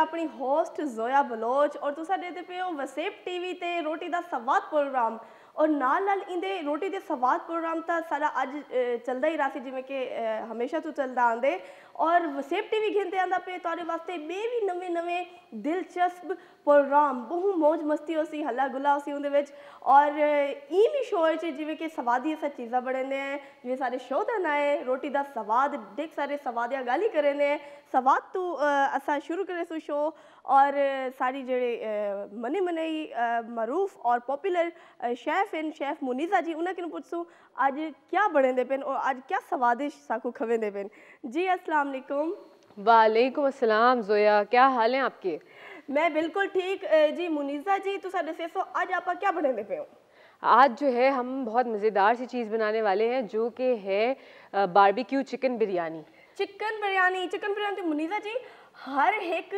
ਆਪਣੀ ਹੋਸਟ ਜ਼ੋਇਆ ਬਲੋਚ ਔਰ ਤੁਸੀਂ ਦੇਖਦੇ ਪਏ ਹੋ ਵਸੇਪ ਟੀਵੀ ਤੇ ਰੋਟੀ ਦਾ ਸਵਾਦ ਪ੍ਰੋਗਰਾਮ ਔਰ ਨਾਲ ਨਾਲ ਇਹਦੇ ਰੋਟੀ ਦੇ ਸਵਾਦ ਪ੍ਰੋਗਰਾਮ ਤਾਂ ਸਾਡਾ ਅੱਜ ਚੱਲਦਾ ਹੀ ਰਾਤੀ ਜਿਵੇਂ ਕਿ ਹਮੇਸ਼ਾ ਤੋਂ ਚੱਲਦਾ ਆਂਦੇ ਔਰ ਸੇਫਟੀ ਵੀ ਖਿੰਦੇ ਆਂਦਾ ਪਏ ਤੁਹਾਡੇ ਵਾਸਤੇ ਬੇ ਵੀ ਨਵੇਂ ਨਵੇਂ ਦਿਲਚਸਪ ਪ੍ਰੋਗਰਾਮ ਬਹੁ ਮौज ਮਸਤੀ ਹੋਸੀ ਹੱਲਾ ਗੁਲਾ ਹੋਸੀ ਉਹਦੇ ਵਿੱਚ ਔਰ ਇਹ ਵੀ ਸ਼ੋਅ 'ਚ ਜਿਵੇਂ ਕਿ ਸਵਾਦੀ ਅਸਾ ਚੀਜ਼ਾਂ ਬਣਦੇ ਆ ਜਿਵੇਂ ਸਾਰੇ ਸ਼ੋਅ ਦਾ ਨਾ ਹੈ ਰੋਟੀ ਦਾ ਸਵਾਦ ਡਿਕ ਸਾਰੇ ਸਵਾਦੀਆਂ ਗਾਲੀ ਕਰੇ ਨੇ ਸਵਾਦ ਤੋਂ ਅਸਾਂ ਸ਼ੁਰੂ ਕਰੇ ਸੋ ਸ਼ੋਅ ਔਰ ਸਾਰੀ ਜਿਹੜੇ ਮਨੇ ਮਨੇ ਮਰੂਫ ਔਰ ਪਪੂਲਰ ਸ਼ੈਫ ਇਨ ਸ਼ੈਫ ਮੁਨੀਜ਼ਾ ਜੀ ਉਹਨਾਂ ਕਿਨ ਪੁੱਛੂ ਅੱਜ ਕੀ ਬਣਦੇ ਪੈਨ ਔਰ ਅੱਜ ਕੀ ਸਵਾਦਿਸ਼ ਸਾਕੂ ਖਵੇਂਦੇ ਪੈਨ जी अस्सलाम वालेकुम वालेकुम अस्सलाम जोया क्या हाल है आपके मैं बिल्कुल ठीक जी मुनीजा जी तो साढ़े आज आप क्या बनाने पे हो आज जो है हम बहुत मज़ेदार सी चीज़ बनाने वाले हैं जो कि है barbecue chicken biryani chicken biryani chicken biryani तो मुनीजा जी हर एक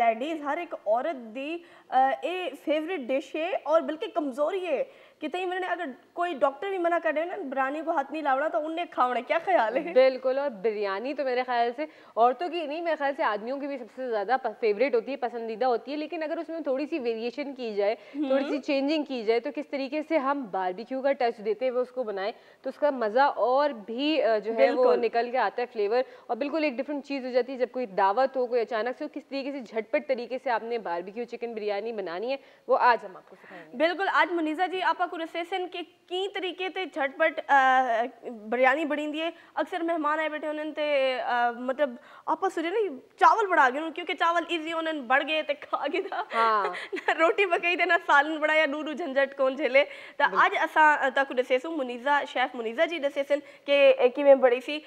लेडीज़ हर एक औरत दी ए फेवरेट डिश है और बल्कि कमज़ोरी है कितने मैंने अगर कोई डॉक्टर भी मना कर रहे हो ना बिरयानी को हाथ नहीं लावना तो उन्हें खावना क्या ख्याल है बिल्कुल और बिरयानी तो मेरे ख्याल से औरतों की नहीं मेरे ख्याल से आदमियों की भी सबसे ज़्यादा फेवरेट होती है पसंदीदा होती है लेकिन अगर उसमें थोड़ी सी वेरिएशन की जाए थोड़ी सी चेंजिंग की जाए तो किस तरीके से हम बारबिक्यू का टच देते हुए उसको बनाए तो उसका मज़ा और भी जो है वो निकल के आता है फ्लेवर और बिल्कुल एक डिफरेंट चीज़ हो जाती है जब कोई दावत हो कोई अचानक से किस तरीके से झटपट तरीके से आपने बारबिक्यू चिकन बिरयानी बनानी है वो आज हम आपको बिल्कुल आज मनीषा जी आप कुरसेसन के कई तरीके से झटपट बिरयानी बणी है अक्सर मेहमान आए बैठे उन्होंने मतलब मतिलबु आपस हुजे न चावल बड़ा गए क्योंकि चावल इजी उन्होंने बढ़ गए तो खा गए हाँ। रोटी पकई तो ना सालन बढ़ाया नू नू झंझट कौन झेले तो अज असां तक मुनीज़ा शेफ मुनीज़ा जी दसेसन के किमें बड़ी सी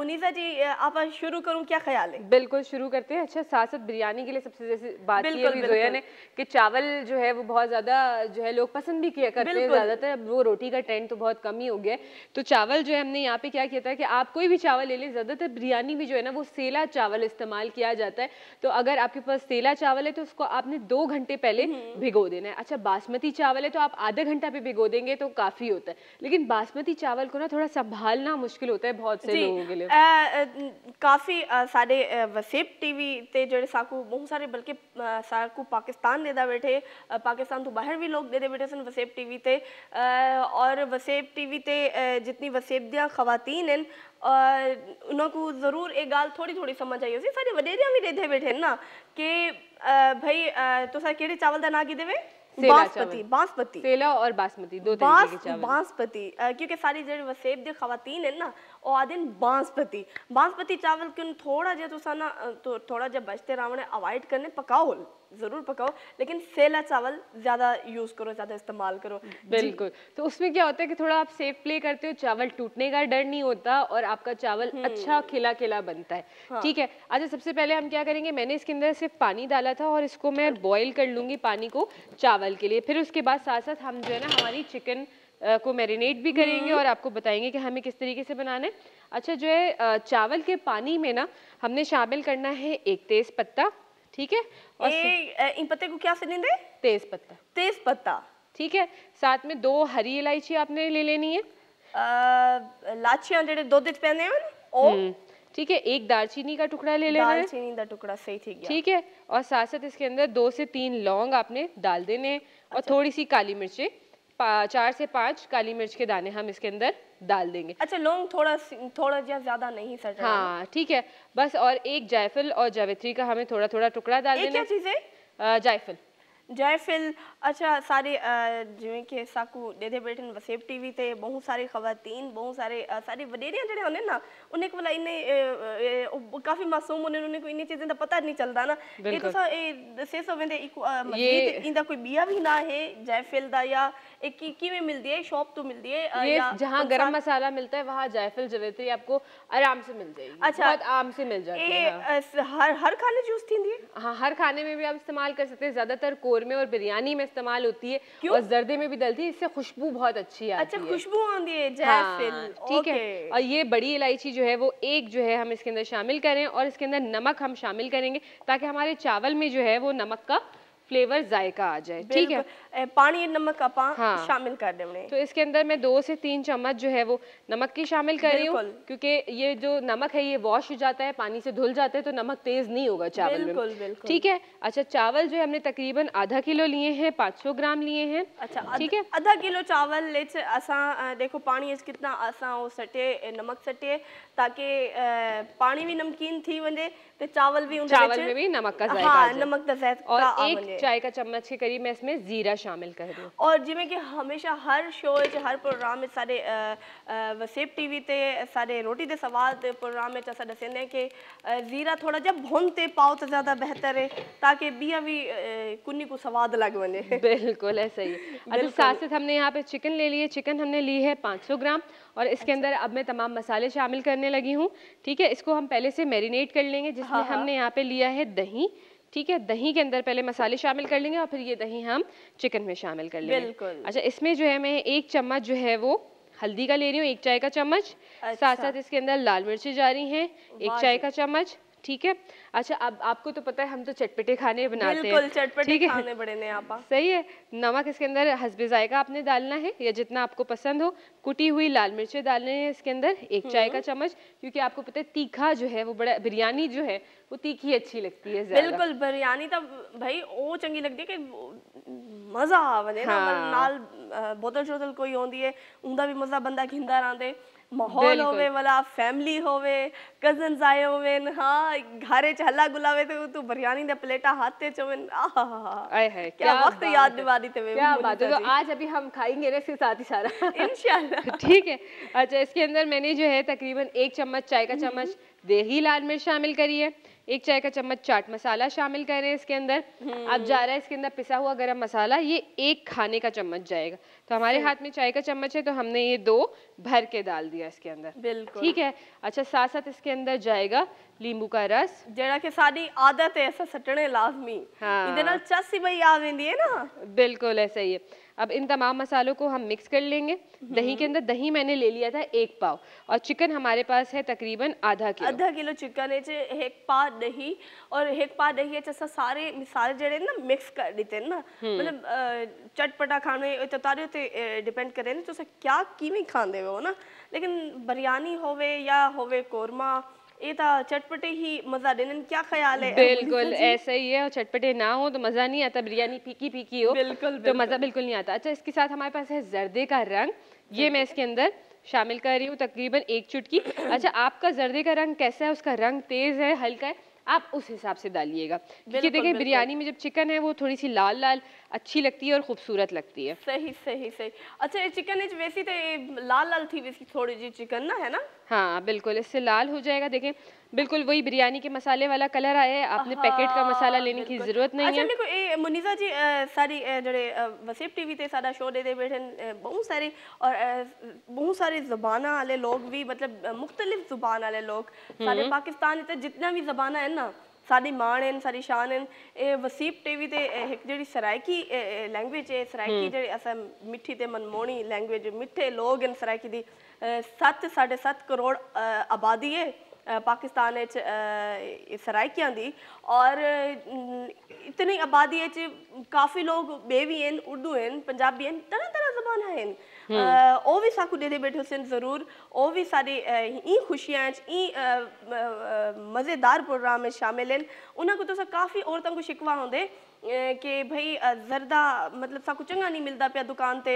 मुनीज़ा जी आप शुरू करूँ क्या ख्याल है बिल्कुल शुरू करते हैं अच्छा साथ साथ बिरयानी के लिए सबसे जैसे बात बिल्कुल, कि चावल जो है वो बहुत ज़्यादा जो है लोग पसंद भी किया कर ज़्यादातर वो रोटी का ट्रेंड तो बहुत कम ही हो गया तो चावल जो है हमने यहाँ पे क्या किया था कि आप कोई भी चावल ले लें ज़्यादातर बिरयानी भी जो है ना वो सेला चावल इस्तेमाल किया जाता है तो अगर आपके पास सेला चावल है तो उसको आपने दो घंटे पहले हम्म। भिगो देना है अच्छा बासमती चावल है तो आप आधा घंटा पे भिगो देंगे तो काफ़ी होता है लेकिन बासमती चावल को ना थोड़ा संभालना मुश्किल होता है बहुत से लोगों के लिए काफ़ी सारे वसेब टीवी ते जो साकू बहुत सारे बल्कि साकू पाकिस्तान देदा बैठे पाकिस्तान तो बाहर भी लोग दे बैठे सन वसेब टीवी ते और वसेब टीवी ते जितनी वसेबदिया ख़वातीन आहिनि उनको जरूर एक गाल थोड़ी थोड़ी समझ आई हुई सारे वॾेरिया भी देते बैठे ना कि भाई भई तोसां चावल दा नागी देवे सेला और दो क्योंकि सारी वसेब दे खातन ना और आदिन चावल क्यों थोड़ा जो तो तो थोड़ा जो बचते रावण अवॉइड करने पकाओ ज़रूर पकाओ लेकिन सेला चावल ज़्यादा यूज़ करो ज़्यादा इस्तेमाल करो हम्म, बिल्कुल तो उसमें क्या होता है कि थोड़ा आप सेफ प्ले करते हो चावल टूटने का डर नहीं होता और आपका चावल हम्म। अच्छा खिला खिला बनता है हाँ। ठीक है अच्छा सबसे पहले हम क्या करेंगे मैंने इसके अंदर सिर्फ पानी डाला था और इसको मैं बॉयल अच्छा। कर लूँगी पानी को चावल के लिए फिर उसके बाद साथ साथ हम जो है ना हमारी चिकन को मैरिनेट भी करेंगे हम्म। और आपको बताएंगे कि हमें किस तरीके से बनाना है अच्छा जो है चावल के पानी में ना हमने शामिल करना है एक तेज़ पत्ता ठीक है और ए, इन पत्ते को क्या सनेंद है तेज पत्ता तेज पत्ता ठीक है साथ में दो हरी इलायची आपने ले लेनी है लाचियां जेडे दो दिन पहने हैं और हम्म। ठीक है एक दालचीनी का टुकड़ा ले लेना है दालचीनी का टुकड़ा सही ठीक है ठीक है और साथ साथ इसके अंदर दो से तीन लौंग आपने डाल देने हैं अच्छा। और थोड़ी सी काली मिर्चें चार से पांच काली मिर्च के दाने हम इसके अंदर डाल देंगे अच्छा लौंग थोड़ा थोड़ा ज्यादा नहीं सर हाँ ठीक है बस और एक जायफल और जावित्री का हमें थोड़ा थोड़ा टुकड़ा डाल देना चीजें जायफल जायफिल अच्छा सारे जिमें कि साकू डेधे बैठन वसेब टीवी से बहुत सारी खवातीन बहुत सारे सारी वडेरिया जो होने ना उन्हें भला इन काफी मासूम होने उन्हें कोई इन चीजें का पता नहीं चलता ना ये तो सा ए से सो वेंदे एक इंदा कोई बिया भी ना है जायफिल दा या एक की में मिलती है शॉप तो मिलती है ये जहां गरम मसाला मिलता है वहां जायफिल जवेत्री आपको आराम से मिल जाएगी अच्छा बहुत आराम से मिल जाती है हाँ। हर हर खाने जूस थी हां हर खाने में भी आप इस्तेमाल कर सकते हैं ज्यादातर कोल कोरमे और बिरयानी में इस्तेमाल होती है क्यों? और जर्दे में भी डलती है इससे खुशबू बहुत अच्छी आती अच्छा, है अच्छा खुशबू आती है हाँ, जायफल ठीक है और ये बड़ी इलायची जो है वो एक जो है हम इसके अंदर शामिल करें और इसके अंदर नमक हम शामिल करेंगे ताकि हमारे चावल में जो है वो नमक का फ्लेवर जायका आ जाए ठीक है पानी नमक आप हाँ, शामिल कर देने तो इसके अंदर मैं दो से तीन चम्मच जो है वो नमक की शामिल कर रही हूँ क्योंकि ये जो नमक है ये वॉश हो जाता है पानी से धुल जाता है तो नमक तेज नहीं होगा चावल बिल्कुल, में ठीक है अच्छा चावल जो है हमने तकरीबन आधा किलो लिए हैं पाँच सौ ग्राम लिए हैं अच्छा ठीक है आधा किलो चावल लेट्स असा देखो पानी कितना असा सटे नमक सटे ताकि पानी भी नमकीन थी वञे तो चावल भी चावल में भी नमक का जायका हाँ, नमक का जायका और एक चाय का चम्मच के करीब मैं इसमें जीरा शामिल कर दूँ और जिमें कि हमेशा हर शो हर प्रोग्राम में सारे वसीब टी वी ते सारे रोटी के सवाल ते प्रोग्राम में असा दसेंदे कि जीरा थोड़ा जब भुनते पाओ तो ज़्यादा बेहतर है ताकि बिया भी कुन्नी को स्वाद लग बने बिल्कुल ऐसा ही अच्छा साथ हमने यहाँ पे चिकन ले लिए चिकन हमने ली है पाँच ग्राम और इसके अंदर अब मैं तमाम मसाले शामिल करने लगी हूँ ठीक है इसको हम पहले से मैरिनेट कर लेंगे जिसमें हाँ, हाँ, हमने यहाँ पे लिया है दही ठीक है दही के अंदर पहले मसाले शामिल कर लेंगे और फिर ये दही हम चिकन में शामिल कर लेंगे बिल्कुल अच्छा इसमें जो है मैं एक चम्मच जो है वो हल्दी का ले रही हूँ एक चाय का चम्मच साथ अच्छा। साथ इसके अंदर लाल मिर्ची जा रही है एक चाय का चम्मच ठीक है अच्छा अब आप, आपको तो पता है हम तो चटपटे खाने बनाते हैं चटपटे खाने बड़े ने आपा सही है नमक इसके अंदर हसबे जायका आपने डालना है या जितना आपको पसंद हो कुटी हुई लाल मिर्चें डालने हैं इसके अंदर एक चाय का हम्म। चम्मच क्योंकि आपको पता है तीखा जो है वो बड़ा बिरयानी जो है वो तीखी अच्छी लगती है बिल्कुल बिरयानी तो भाई वो चंगी लगती है मजा आवे हाँ। मतलब नाल बोतल शोतल कोई आंदी है उनका भी मजा बंदा खिंदा रहते माहौल होवे वाला फैमिली होवे कजन आए होवेन हाँ घर च हल्ला गुला हुए तो तू बिरयानी दे प्लेटा हाथ ते चोवेन आए है क्या, क्या वक्त याद दिवा दी ते क्या बात है तो आज अभी हम खाएंगे ना फिर साथ ही सारा इंशाल्लाह ठीक है अच्छा इसके अंदर मैंने जो है तकरीबन एक चम्मच चाय का हम्म। चम्मच देही लाल मिर्च शामिल करी है एक चाय का चम्मच चाट मसाला शामिल करें इसके अंदर अब हम्म। जा रहा है इसके अंदर पिसा हुआ गरम मसाला ये एक खाने का चम्मच जाएगा तो हमारे हाथ में चाय का चम्मच है तो हमने ये दो भर के डाल दिया इसके अंदर बिल्कुल ठीक है अच्छा साथ साथ इसके अंदर जाएगा लींबू का रस जरा के सारी आदत है ऐसा सटने लाजमी हाँ। चस्सी भाई याद ना बिल्कुल ऐसा ही है अब इन तमाम मसालों को हम मिक्स कर लेंगे हम्म। दही के अंदर दही मैंने ले लिया था एक पाव और चिकन हमारे पास है तकरीबन आधा किलो आधा किलो चिकन है एक पा दही और एक पा दही है जैसा सारे मसाले जड़े ना मिक्स कर देते हैं ना हम्म। मतलब चटपटा खाने तो डिपेंड करे ना तो क्या कीवी खाते हो ना लेकिन बिरयानी होवे या होवे कोरमा ये था चटपटे ही मजा देने क्या ख्याल है बिल्कुल तो ऐसा ही है और चटपटे ना हो तो मजा नहीं आता बिरयानी फीकी फीकी हो बिल्कुल, तो मजा बिल्कुल नहीं आता अच्छा इसके साथ हमारे पास है जर्दे का रंग ये मैं इसके अंदर शामिल कर रही हूँ तकरीबन एक चुटकी अच्छा आपका जर्दे का रंग कैसा है उसका रंग तेज है हल्का है आप उस हिसाब से डालिएगा क्योंकि देखिए बिरयानी में जब चिकन है वो थोड़ी सी लाल लाल अच्छी लगती है और खूबसूरत लगती है सही सही सही अच्छा ये चिकन वैसी तो लाल लाल थी वैसी थोड़ी जी चिकन ना है ना हाँ बिल्कुल इससे लाल हो जाएगा देखें बिल्कुल वही बिरयानी के मसाले वाला कलर आया है आपने हाँ, पैकेट का मसाला लेने की जरूरत नहीं अच्छा, है देखो ए, मुनीजा जी आ, सारी जड़े वसीफ टीवी ते सारा शो दे दे बैठे बहुत सारे और बहुत सारे जुबान वाले लोग भी मतलब मुख्तलिफ जुबान वाले लोग सारे हम्म। पाकिस्तान जितना भी जबाना है ना ਸਾਡੀ ਮਾਣ ਹੈ ਸਾਡੀ ਸ਼ਾਨ ਹੈ ਇਹ ਵਸੀਪ ਟੀਵੀ ਤੇ ਇੱਕ ਜਿਹੜੀ ਸਰਾਇਕੀ ਲੈਂਗੁਏਜ ਹੈ ਸਰਾਇਕੀ ਜਿਹੜੀ ਅਸਾਂ ਮਿੱਠੀ ਤੇ ਮਨਮੋਣੀ ਲੈਂਗੁਏਜ ਮਿੱਠੇ ਲੋਗ ਹਨ ਸਰਾਇਕੀ ਦੀ 7 7.5 ਕਰੋੜ ਆਬਾਦੀ ਹੈ ਪਾਕਿਸਤਾਨ ਵਿੱਚ ਸਰਾਇਕਿਆਂ ਦੀ ਔਰ ਇਤਨੀ ਆਬਾਦੀ ਵਿੱਚ ਕਾਫੀ ਲੋਗ ਬੇਵੀ ਹਨ ਉਰਦੂ ਹਨ ਪੰਜਾਬੀ ਹਨ ਤਰ੍ਹਾਂ ਤਰ੍ਹਾਂ ਜ਼ਬਾਨਾਂ ਹਨ ਉਹ ਵੀ ਸਾਕੂ ਦੇ ਬੈਠੇ ਸਨ ਜ਼ਰੂਰ ਉਹ ਵੀ ਸਾਡੇ ਇਹ ਖੁਸ਼ੀਆਂ ਵਿੱਚ ਇਹ ਮਜ਼ੇਦਾਰ ਪ੍ਰੋਗਰਾਮ ਵਿੱਚ ਸ਼ਾਮਿਲ ਹਨ ਉਹਨਾਂ ਕੋ ਤਾਂ ਕਾਫੀ ਔਰਤਾਂ ਕੋ ਸ਼ਿਕਵਾ ਹੁੰਦੇ કે ભાઈ જરદા મતલબ સા કુચંગા નહી મિલદા પ્યા દુકાન તે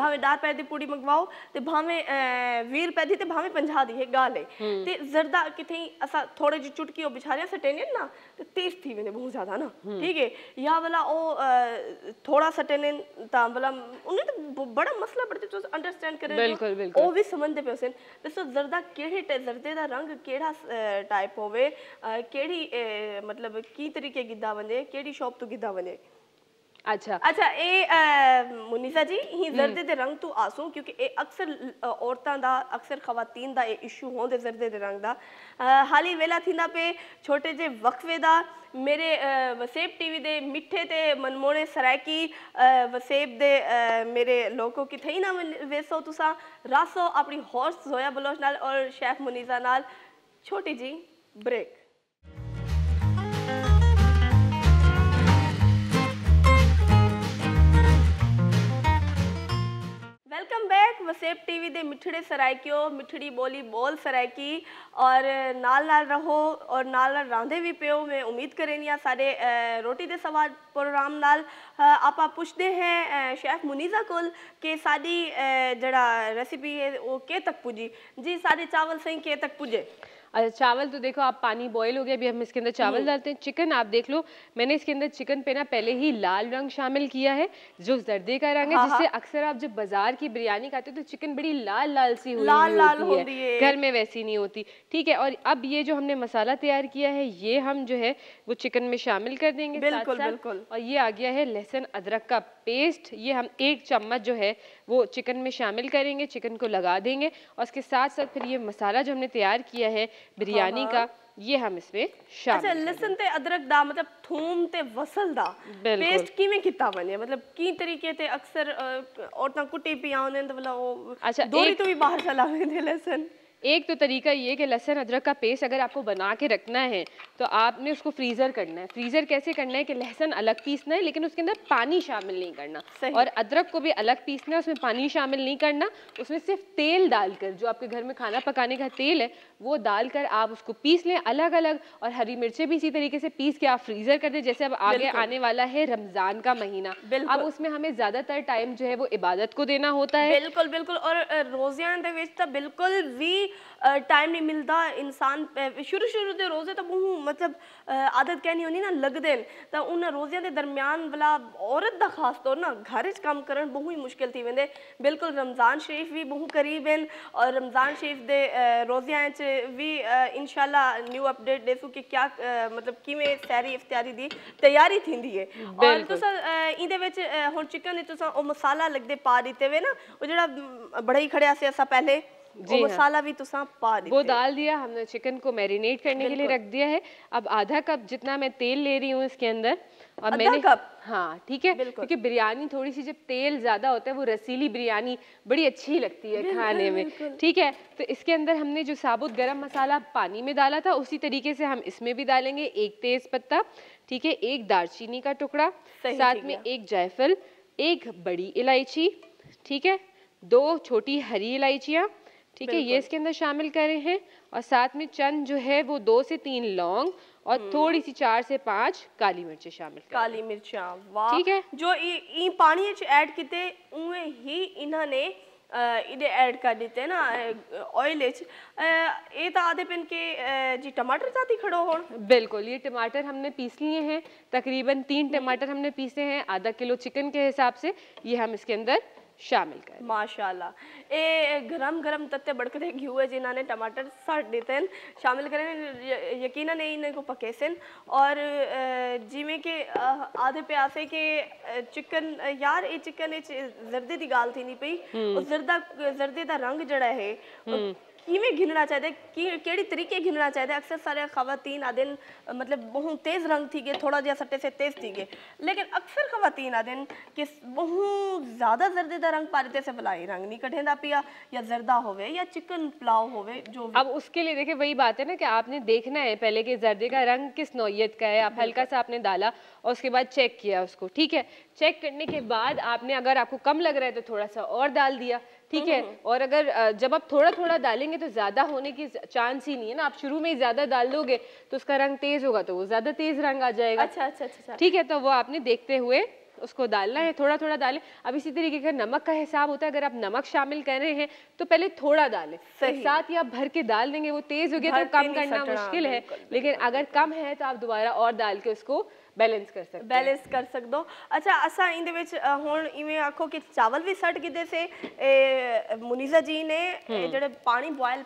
ભાવેદાર પેદી પૂડી મંગવાઓ તે ભાવે 20 રૂપિયા તે ભાવે 50 દી હે ગાલે તે જરદા કીથી અસા થોડે જી ચટકી ઓ બિછારિયા સ ટેનલ ના તે 30 થી મેને બહુ જ્યાદા ના ઠીક હે યા વલા ઓ થોડા સ ટેનલ તા મતલબ ઉને તો બડા મસલા પડચે ઉસ અન્ડરસ્ટેન્ડ કરે ઓ ભી સમજે પસે તો જરદા કેડે જરદે دا રંગ કેડા ટાઈપ હોવે કેડી મતલબ કી તરીકે ગીદા વલે કેડી શોપ धवन है अच्छा अच्छा ਇਹ ਮੁਨੀਸਾ ਜੀ ਹੀ ਜ਼ਰਦੇ ਦੇ ਰੰਗ ਤੋਂ ਆਸੂ ਕਿਉਂਕਿ ਇਹ ਅਕਸਰ ਔਰਤਾਂ ਦਾ ਅਕਸਰ ਖਵਾਤੀਨ ਦਾ ਇਹ ਇਸ਼ੂ ਹੋਂਦੇ ਜ਼ਰਦੇ ਦੇ ਰੰਗ ਦਾ ਹਾਲੀ ਵੇਲਾ ਥਿੰਦਾ ਪੇ ਛੋਟੇ ਜੇ ਵਕਫੇ ਦਾ ਮੇਰੇ ਵਸੇਬ ਟੀਵੀ ਦੇ ਮਿੱਠੇ ਤੇ ਮਨਮੋਹਣੇ ਸਰਾਇਕੀ ਵਸੇਬ ਦੇ ਮੇਰੇ ਲੋਕੋ ਕਿ ਥਈ ਨਾ ਵੇਸੋ ਤੁਸਾਂ ਰਾਸੋ ਆਪਣੀ ਹੌਰਸ ਜ਼ੋਇਆ ਬਲੋਚ ਨਾਲ ਔਰ ਸ਼ੈਫ ਮੁਨੀਸਾ ਨਾਲ ਛੋਟੀ ਜੀ ਬ੍ਰੇਕ शेप टीवी दे मिठड़े सरायकियो मिठड़ी बोली बोल सरायकी और नाल नाल रहो और नाल नाल रांधे भी पे हो मैं उम्मीद करें या सारे रोटी दे सवाल प्रोग्राम नाल आप पूछते हैं शेफ मुनीजा कुल के साड़ी जड़ा रेसिपी है वो के तक पूजी जी सारे चावल सही के तक पूजे अच्छा चावल तो देखो आप पानी बॉईल हो गया अभी हम इसके अंदर चावल हम्म। डालते हैं चिकन आप देख लो मैंने इसके अंदर चिकन पे ना पहले ही लाल रंग शामिल किया है जो जर्दे का रंग है हाँ, जिससे हाँ। अक्सर आप जब बाजार की बिरयानी खाते हो तो चिकन बड़ी लाल लाल सी हुई लाल लाल होती है घर में वैसी नहीं होती ठीक है और अब ये जो हमने मसाला तैयार किया है ये हम जो है वो चिकन में शामिल कर देंगे बिल्कुल बिल्कुल और ये आ गया है लहसुन अदरक का पेस्ट ये हम एक चम्मच जो है वो चिकन में शामिल करेंगे चिकन को लगा देंगे और उसके साथ साथ फिर ये मसाला जो हमने तैयार किया है बिरयानी हाँ, का हाँ। ये हम इसमें अच्छा, शामिल अच्छा लहसुन ते अदरक दा मतलब थूम ते वसल दा पेस्ट की में कीता बने मतलब की तरीके ते अक्सर औरतें कुटी पिया होने तो वाला वो अच्छा दो ही तो भी बाहर चला वेंदे लहसुन एक तो तरीका ये कि लहसन अदरक का पेस्ट अगर आपको बना के रखना है तो आपने उसको फ्रीज़र करना है फ्रीज़र कैसे करना है कि लहसन अलग पीसना है लेकिन उसके अंदर पानी शामिल नहीं करना और अदरक को भी अलग पीसना है उसमें पानी शामिल नहीं करना उसमें सिर्फ तेल डालकर जो आपके घर में खाना पकाने का तेल है वो डालकर आप उसको पीस लें अलग अलग और हरी मिर्चें भी इसी तरीके से पीस के आप फ्रीज़र कर दें जैसे अब आगे आने वाला है रमज़ान का महीना अब उसमें हमें ज़्यादातर टाइम जो है वो इबादत को देना होता है बिल्कुल बिल्कुल और रोज़ाना तो बिल्कुल भी टाइम नहीं मिलदा इंसान शुरू शुरू के रोजे तो बहु मतलब आदत कहनी होनी ना लगते न तो उन रोजे के दरम्यान वाला औरत का खास तौर ना घर कम कर बहु ही मुश्किल थी वेंदे बिल्कुल रमज़ान शरीफ भी बहु करीब हैं और रमज़ान शरीफ के दे च भी इनशाला न्यू अपडेट देसूँ कि क्या मतलब किवें सैरी इफ्तारी की तैयारी थींदी है और तुस इंदे विच चिकन तुस ओ मसाला लगदे पा दीते वे ना ओ जेड़ा बड़ा ही खड़े असा पहले जी और हाँ। मसाला भी तुसा तो पा वो डाल दिया हमने चिकन को मैरिनेट करने के लिए रख दिया है अब आधा कप जितना मैं तेल ले रही हूँ इसके अंदर और मैंने कप हाँ ठीक है क्योंकि बिरयानी थोड़ी सी जब तेल ज्यादा होता है वो रसीली बिरयानी बड़ी अच्छी लगती है खाने में ठीक है तो इसके अंदर हमने जो साबुत गरम मसाला पानी में डाला था उसी तरीके से हम इसमें भी डालेंगे एक तेज पत्ता ठीक है एक दालचीनी का टुकड़ा साथ में एक जायफल एक बड़ी इलायची ठीक है दो छोटी हरी इलायचियाँ ठीक है ये इसके अंदर शामिल करे हैं और साथ में चंद जो है वो दो से तीन लौंग और हम्म। थोड़ी सी चार से पांच काली मिर्चें शामिल काली मिर्चा वाह ठीक है जो ये पानी ऐड किते ही इन्होंने इधे ऐड कर देते ना ऑयल ये तो आधे पिन के जी टमाटर ही खड़ो हो बिल्कुल ये टमाटर हमने पीस लिए हैं तकरीबन तीन हम्म। टमाटर हमने पीसे हैं आधा किलो चिकन के हिसाब से ये हम इसके अंदर ਸ਼ਾਮਿਲ ਕਰ ਮਾਸ਼ਾਅੱਲਾ ਇਹ ਗਰਮ ਗਰਮ ਤੱਤੇ ਬੜਕਦੇ ਘਿਓ ਹੈ ਜਿਨ੍ਹਾਂ ਨੇ ਟਮਾਟਰ ਸੜ ਦਿੱਤੇ ਹਨ ਸ਼ਾਮਿਲ ਕਰੇ ਯਕੀਨਨ ਇਹਨਾਂ ਕੋ ਪਕੇ ਸਨ ਔਰ ਜਿਵੇਂ ਕਿ ਆਧੇ ਪਿਆਸੇ ਕੇ ਚਿਕਨ ਯਾਰ ਇਹ ਚਿਕਨ ਇਹ ਜ਼ਰਦੇ ਦੀ ਗੱਲ ਥੀ ਨਹੀਂ ਪਈ ਉਹ ਜ਼ਰਦਾ ਜ਼ਰਦੇ ਦਾ ਰੰਗ ਜਿਹੜਾ ਹੈ किवें घिनना चाहिए कि तरीक़े घिनना चाहिए अक्सर सारे खातन आदि मतलब बहुत तेज़ रंग थी गए थोड़ा जिया सट्टे से तेज़ थी गए लेकिन अक्सर खातन आदि कि बहुत ज़्यादा जरदेदा रंग पारिते से भलाई रंग नहीं कटेंदा पिया या जरदा होवे या चिकन पुलाव होवे जो अब उसके लिए देखिए वही बात है ना कि आपने देखना है पहले कि जर्दे का रंग किस नोयत का है आप हल्का सा आपने डाला और उसके बाद चेक किया उसको ठीक है चेक करने के बाद आपने अगर आपको कम लग रहा है तो थोड़ा सा और डाल दिया ठीक है और अगर जब आप थोड़ा थोड़ा डालेंगे तो ज़्यादा होने की चांस ही नहीं है ना आप शुरू में ही ज़्यादा डाल दोगे तो उसका रंग तेज़ होगा तो वो ज़्यादा तेज़ रंग आ जाएगा अच्छा अच्छा अच्छा, अच्छा। ठीक है तो वो आपने देखते हुए उसको डालना है थोड़ा थोड़ा डालें अब इसी तरीके का नमक का हिसाब होता है अगर आप नमक शामिल कर रहे हैं तो पहले थोड़ा डालें साथ ही आप भर के डाल देंगे वो तेज हो गया तो कम करना मुश्किल है लेकिन अगर कम है तो आप दोबारा और डाल के उसको ਬੈਲੈਂਸ ਕਰ ਸਕਦੇ ਬੈਲੈਂਸ ਕਰ ਸਕਦੋ ਅੱਛਾ ਅਸਾਂ ਇਹਦੇ ਵਿੱਚ ਹੁਣ ਇਵੇਂ ਆਖੋ ਕਿ ਚਾਵਲ ਵੀ ਸੜ ਗਿੱਦੇ ਸੇ ਇਹ ਮੁਨੀਜ਼ਾ ਜੀ ਨੇ ਜਿਹੜੇ ਪਾਣੀ ਬੋਇਲ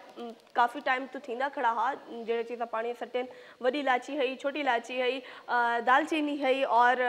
काफ़ी टाइम तो थींदा खड़ा हुआ जहिड़े चई था पाणी सटेन वॾी इलायची हई छोटी इलायची हई दालचीनी हई और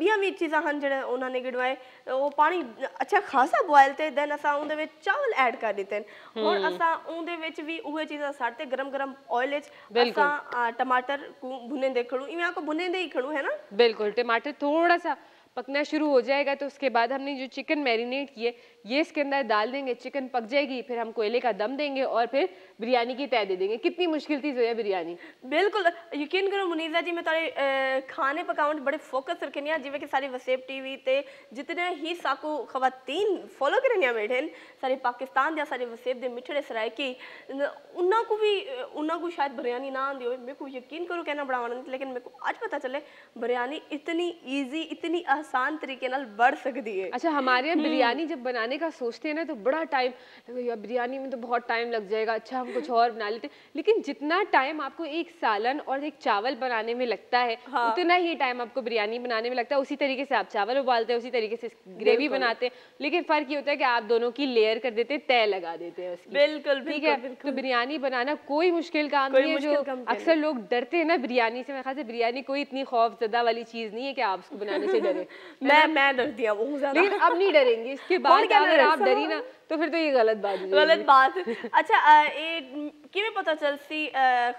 ॿियां बि चीज़ां आहिनि जेह्ड़े उन्हनि गिणियूं आहिनि ਉਹ ਪਾਣੀ ਅੱਛਾ ਖਾਸਾ ਬੋਇਲ ਤੇ ਦੈਨ ਅਸਾਂ ਉਹਦੇ ਵਿੱਚ ਚਾਵਲ ਐਡ ਕਰ ਦਿੱਤੇ ਨੇ ਔਰ ਅਸਾਂ ਉਹਦੇ ਵਿੱਚ ਵੀ ਉਹ ਚੀਜ਼ਾਂ ਸੜ ਤੇ ਗਰਮ ਗਰਮ ਆਇਲ ਵਿੱਚ ਅਸਾਂ ਟਮਾਟਰ ਨੂੰ ਭੁੰਨੇ ਦੇਖਣੂ ਇਵੇਂ ਆਕੋ ਭੁੰਨੇ ਦੇ ਹੀ ਖਣੂ ਹੈ ਨਾ ਬਿਲਕੁਲ ਟਮਾਟਰ ਥੋੜਾ ਸਾ पकना शुरू हो जाएगा तो उसके बाद हमने जो चिकन मैरिनेट किए ये इसके अंदर डाल देंगे चिकन पक जाएगी फिर हम कोयले का दम देंगे और फिर बिरयानी की तय दे देंगे कितनी मुश्किल चीज़ है बिरयानी बिल्कुल यकीन करो मुनीजा जी मैं तो खाने पकाउन बड़े फोकस रखनी है जिमें कि सारी वसेब टीवी वी ते जितने ही साकू खवातीन फॉलो कर बैठे सारे पाकिस्तान या सारे वसेब के मिठड़े सरायकी उन्होंने को भी उन्होंने को शायद बिरयानी ना आँदी हो मेरे को यकीन करो कहना बड़ा आनंद लेकिन मेरे को अच पता चले बिरयानी इतनी ईजी इतनी आसान तरीके बढ़ सकती है अच्छा हमारे बिरयानी जब बनाने बनाने का सोचते हैं ना तो बड़ा टाइम यार बिरयानी में तो बहुत टाइम लग जाएगा अच्छा हम कुछ और बना लेते लेकिन जितना टाइम आपको एक सालन और एक चावल बनाने में लगता है हाँ। उतना ही टाइम आपको बिरयानी बनाने में लगता है उसी तरीके से आप चावल उबालते हैं उसी तरीके से ग्रेवी बनाते हैं लेकिन फर्क ये होता है कि आप दोनों की लेयर कर देते हैं तय लगा देते हैं बिल्कुल ठीक है तो बिरयानी बनाना कोई मुश्किल काम नहीं है जो अक्सर लोग डरते हैं ना बिरयानी से मेरे ख्याल से बिरयानी कोई इतनी खौफजदा वाली चीज नहीं है कि आप उसको बनाने से डरे मैं मैं डरती हूँ लेकिन अब नहीं डरेंगे इसके बाद अगर आप डरी ना तो फिर तो ये गलत बात है गलत बात अच्छा आ, ए किवें पता चलसी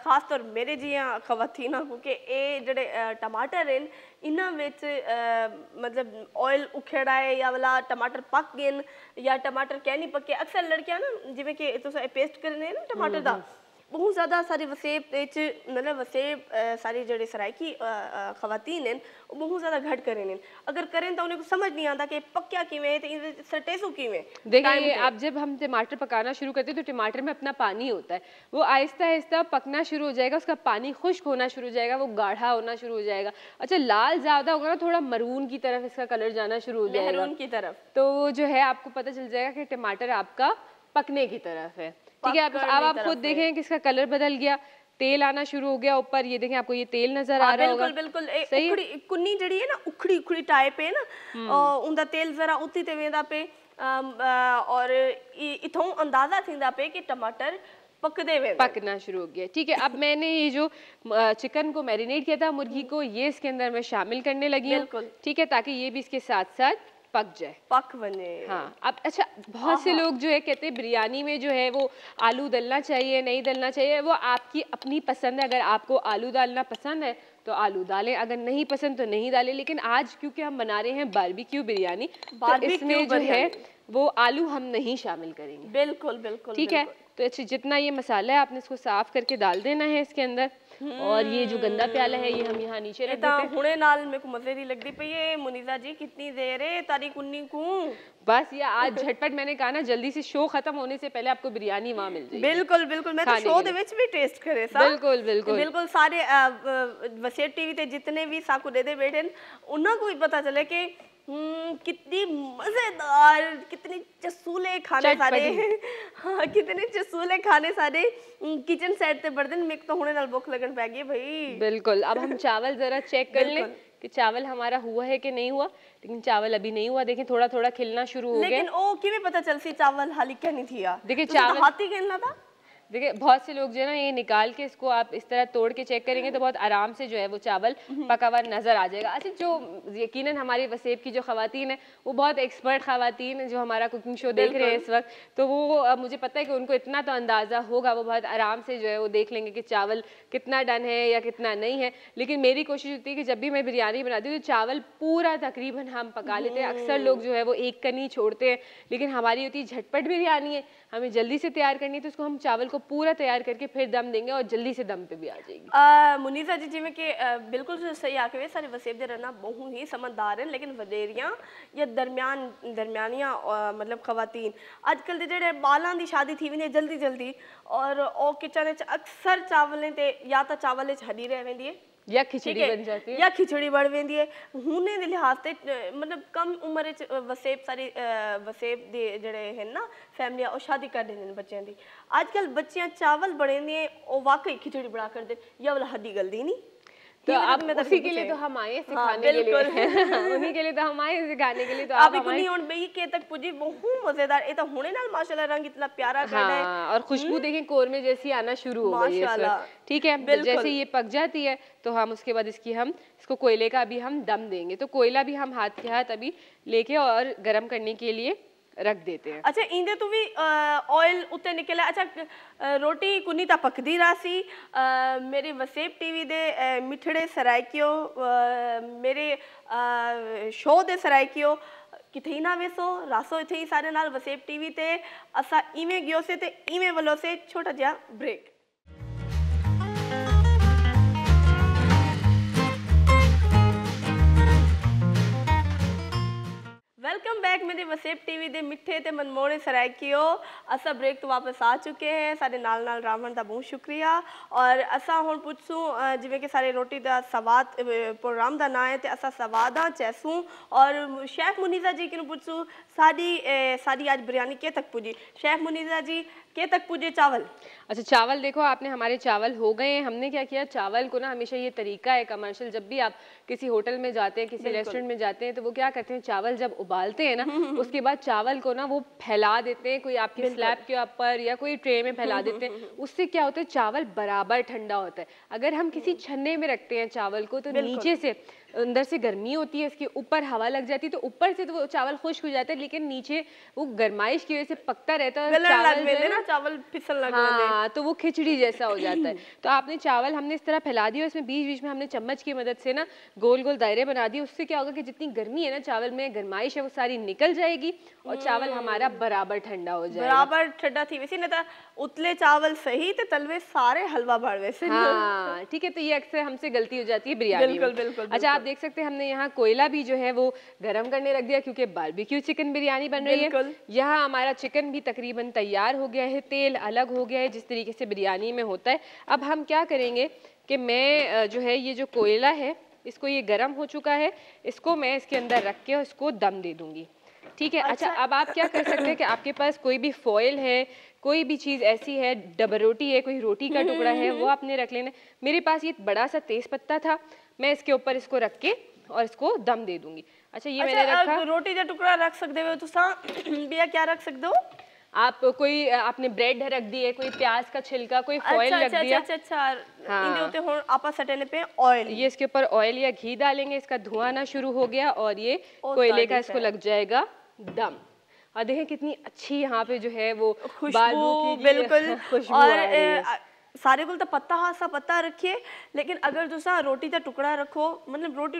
खास तौर मेरे जियां खवतीना को कि जड़े टमाटर हैं इन्हां मतलब ऑयल उखेड़ा है या वाला टमाटर पक गए या टमाटर कैनी पके अक्सर लड़कियां ना जिवें कि तुस पेस्ट करने ना टमाटर हम्म, दा हम्म। बहुत ज़्यादा सारी वसेब मतलब वसेब सारी जड़े सरायकी की हैं बहुत ज़्यादा घट करें हैं अगर करें तो उन्हें समझ नहीं आता कि पक्या किवें तो सरटेसू किवें देखिए आप जब हम टमाटर पकाना शुरू करते हैं तो टमाटर में अपना पानी होता है वो आहिस्ता आहिस्ता पकना शुरू हो जाएगा उसका पानी खुश्क होना शुरू हो जाएगा वो गाढ़ा होना शुरू हो जाएगा अच्छा लाल ज़्यादा होगा ना थोड़ा मरून की तरफ इसका कलर जाना शुरू हो जाएगा की तरफ तो जो है आपको पता चल जाएगा कि टमाटर आपका पकने की तरफ है ठीक है अब आप खुद देखें कि इसका कलर बदल गया तेल आना शुरू हो गया ऊपर ये देखें आपको ये तेल नजर आ हाँ, रहा होगा बिल्कुल बिल्कुल कुन्नी जड़ी है ना उखड़ी उखड़ी टाइप है ना हम्म। उनका तेल जरा उत्ती ते वेंदा पे और इथों अंदाजा थिंदा पे कि टमाटर पकदे वे पकना शुरू हो गया ठीक है अब मैंने ये जो चिकन को मैरिनेट किया था मुर्गी हम्म। को ये इसके अंदर मैं शामिल करने लगी हूँ ठीक है ताकि ये भी इसके साथ साथ पक जाए पक बने हाँ अब अच्छा बहुत से हाँ, हाँ। लोग जो है कहते हैं बिरयानी में जो है वो आलू दलना चाहिए नहीं दलना चाहिए वो आपकी अपनी पसंद है अगर आपको आलू डालना पसंद है तो आलू डालें अगर नहीं पसंद तो नहीं डालें लेकिन आज क्योंकि हम बना रहे हैं बारबेक्यू बिरयानी तो इसमें जो है वो आलू हम नहीं शामिल करेंगे बिल्कुल बिल्कुल ठीक है तो अच्छा जितना ये मसाला है आपने इसको साफ करके डाल देना है इसके अंदर और ये जो गंदा प्याला है ये हम यहाँ नीचे रख तो देते हैं हुणे नाल मेरे को मजे नहीं लगती पई है मुनीजा जी कितनी देर है तारीख उन्नी को बस ये आज झटपट मैंने कहा ना जल्दी से शो खत्म होने से पहले आपको बिरयानी वहाँ मिल जाएगी बिल्कुल बिल्कुल मैं तो शो दे विच भी टेस्ट करे सा बिल्कुल बिल्कुल बिल्कुल सारे वसीयत टीवी ते जितने भी साकू दे दे बैठे उन्हें को भी पता चले कि हम्म, कितनी मज़ेदार कितनी चसूले खाने सारे हाँ कितने चसूले खाने सारे किचन सेट से बर्तन मेक तो होने नाल भूख लगन पै गई भाई बिल्कुल अब हम चावल जरा चेक कर लें कि चावल हमारा हुआ है कि नहीं हुआ लेकिन चावल अभी नहीं हुआ देखिए थोड़ा थोड़ा खिलना शुरू हो गया लेकिन ओ किवें पता सी चावल हाली क्या नहीं थी देखिए तो चावल हाथी खेलना था देखिए बहुत से लोग जो है ना ये निकाल के इसको आप इस तरह तोड़ के चेक करेंगे तो बहुत आराम से जो है वो चावल हम्म। पका हुआ नज़र आ जाएगा अच्छा जो यकीन हमारी वसेब की जो खातन है वो बहुत एक्सपर्ट खातन जो हमारा कुकिंग शो देख रहे हैं इस वक्त तो वो मुझे पता है कि उनको इतना तो अंदाज़ा होगा वो बहुत आराम से जो है वो देख लेंगे कि चावल कितना डन है या कितना नहीं है लेकिन मेरी कोशिश होती है कि जब भी मैं बिरयानी बनाती हूँ तो चावल पूरा तकरीबन हम पका लेते हैं अक्सर लोग जो है वो एक कनी छोड़ते हैं लेकिन हमारी होती है झटपट बिरयानी है हमें जल्दी से तैयार करनी है तो उसको हम चावल को पूरा तैयार करके फिर दम देंगे और जल्दी से दम पे भी आ जाएगी मुनीसा जी जिमें कि बिल्कुल सही आके सारे वसीब दे रहना बहुत ही समझदार हैं लेकिन वडेरियाँ या दरम्यान दरम्यानिया मतलब खवतिन अजकल के तो बालों की शादी थी वे जल्दी जल्दी और किचन अक्सर चावलें ते या तो चावल हरी रह ਜਾਂ ਖਿਚੜੀ ਬਣ ਜਾਂਦੀ ਹੈ ਜਾਂ ਖਿਚੜੀ ਬਣ ਜਾਂਦੀ ਹੈ ਹੁਣੇ ਦੇ ਲਿਹਾਜ਼ ਤੇ ਮਤਲਬ ਕਮ ਉਮਰ ਚ ਵਸੇਬ ਸਾਰੇ ਵਸੇਬ ਦੇ ਜਿਹੜੇ ਹਨ ਨਾ ਫੈਮਲੀਆ ਉਹ ਸ਼ਾਦੀ ਕਰ ਦਿੰਦੇ ਨੇ ਬੱਚਿਆਂ ਦੀ ਅੱਜ ਕੱਲ ਬੱਚਿਆਂ ਚਾਵਲ ਬਣੇ ਨੇ ਉਹ ਵਾਕਈ ਖਿਚੜੀ ਬਣਾ ਕਰਦੇ ਯਾ ਵਲ ਹੱਦੀ ਗਲਦੀ ਨਹੀਂ तो आप मतलब उसी के लिए तो हम आए हाँ, सिखाने हाँ, के लिए उन्हीं के लिए तो हम आए सिखाने के लिए तो आप इतनी उन बेई के तक पुजी बहुत मजेदार ये तो होने नाल माशाल्लाह रंग इतना प्यारा कर हाँ, है और खुशबू हम्म? देखें कोरमे जैसी आना शुरू हो गई है ठीक है जैसे ये पक जाती है तो हम उसके बाद इसकी हम इसको कोयले का अभी हम दम देंगे तो कोयला भी हम हाथ के हाथ अभी लेके और गर्म करने के लिए रख देते हैं अच्छा ईंदे तो भी ऑयल उत्ते निकला अच्छा रोटी कुनी ता पकदी रासी मेरे वसेब टीवी दे मिठड़े सरायकियो मेरे शो दे सरायकियो ਕਿਥੇ ਨਾ ਵੇਸੋ ਰਾਸੋ ਇੱਥੇ ਹੀ ਸਾਡੇ ਨਾਲ ਵਸੇਬ ਟੀਵੀ ਤੇ ਅਸਾਂ ਇਵੇਂ ਗਿਓਸੇ ਤੇ ਇਵੇਂ ਵੱਲੋਸੇ ਛੋਟਾ ਜਿਹਾ ਬ੍ਰੇਕ वेलकम बैक मेरे वसेब ਟੀਵੀ ਦੇ ਮਿੱਠੇ ਤੇ ਮਨਮੋਹਣੇ ਸਰਾਇਕਿਓ ਅਸਾਂ ਬ੍ਰੇਕ ਤੋਂ ਵਾਪਸ ਆ ਚੁੱਕੇ ਹਾਂ ਸਾਡੇ ਨਾਲ ਨਾਲ ਰਾਮਨ ਦਾ ਬਹੁਤ ਸ਼ੁਕਰੀਆ ਔਰ ਅਸਾਂ ਹੁਣ ਪੁੱਛੂ ਜਿਵੇਂ ਕਿ ਸਾਰੇ ਰੋਟੀ ਦਾ ਸਵਾਦ ਪ੍ਰੋਗਰਾਮ ਦਾ ਨਾਂ ਹੈ ਤੇ ਅਸਾਂ ਸਵਾਦਾਂ ਚੈਸੂ ਔਰ ਸ਼ੇਖ ਮੁਨੀਜ਼ਾ ਜੀ ਕਿਨੂੰ ਪੁੱਛੂ ਸਾਡੀ ਸਾਡੀ ਅੱਜ ਬਿਰਿਆਨੀ ਕਿਹ ਤੱਕ ਪੁੱਜੀ ਸ਼ੇਖ ਮੁਨੀਜ਼ਾ ਜੀ के तक पूजे चावल अच्छा चावल देखो आपने हमारे चावल हो गए हैं हमने क्या किया चावल को ना हमेशा ये तरीका है कमर्शियल जब भी आप किसी होटल में जाते हैं किसी रेस्टोरेंट में जाते हैं तो वो क्या करते हैं चावल जब उबालते हैं ना हम्म, हम्म, हम्म। उसके बाद चावल को ना वो फैला देते हैं कोई आपकी स्लैब के ऊपर या कोई ट्रे में फैला देते हैं उससे क्या होता है चावल बराबर ठंडा होता है अगर हम किसी छन्ने में रखते हैं चावल को तो नीचे से अंदर से गर्मी होती है इसके ऊपर हवा लग जाती है तो ऊपर से तो वो चावल खुश्क हो जाता है लेकिन नीचे वो गर्माइश की वजह से पकता रहता है चावल ना चावल फिसल लग हाँ तो वो खिचड़ी जैसा हो जाता है तो आपने चावल हमने इस तरह फैला दिया इसमें बीच बीच में हमने चम्मच की मदद से ना गोल गोल दायरे बना दिए उससे क्या होगा कि जितनी गर्मी है ना चावल में गर्माइश है वो सारी निकल जाएगी और चावल हम्म। हमारा बराबर ठंडा हो जाए बराबर ठंडा थी वैसे ना उतले चावल सही तो तलवे सारे हलवा भर वैसे हाँ ठीक है तो ये अक्सर हमसे गलती हो जाती है बिरयानी बिल्कुल बिल्कुल अच्छा आप देख सकते हैं हमने यहाँ कोयला भी जो है वो गर्म करने रख दिया क्योंकि बारबेक्यू चिकन बिरयानी बन रही है यहाँ हमारा चिकन भी तकरीबन तैयार हो गया है तेल अलग हो गया है जिस तरीके से बिरयानी में होता है अब हम क्या करेंगे कि मैं जो है ये जो कोयला है इसको ये गर्म हो चुका है इसको मैं इसके अंदर रख के इसको दम दे दूंगी ठीक है अच्छा, अच्छा अब आप क्या कर सकते हैं कि आपके पास कोई भी फॉयल है कोई भी चीज़ ऐसी है डबर रोटी है कोई रोटी का हम्म, टुकड़ा है हम्म, वो हम्म। आपने रख लेना मेरे पास ये बड़ा सा तेज़ पत्ता था मैं इसके ऊपर इसको रख के और इसको दम दे दूंगी अच्छा ये अच्छा, मैंने रखा रोटी का टुकड़ा रख सकते हो तुम तो भैया क्या रख सकते हो आप कोई आपने ब्रेड रख दिए कोई प्याज का छिलका कोई फॉइल अच्छा, रख अच्छा, दिया अच्छा अच्छा, अच्छा, अच्छा हाँ। होते हो आपा सटेने पे ऑयल ये इसके ऊपर ऑयल या घी डालेंगे इसका धुआं ना शुरू हो गया और ये तो कोयले का इसको लग जाएगा दम और देखें कितनी अच्छी यहाँ पे जो है वो खुशबू बिल्कुल और सारे को तो पत्ता हाँ सा पत्ता रखिए लेकिन अगर दूसरा रोटी का टुकड़ा रखो मतलब रोटी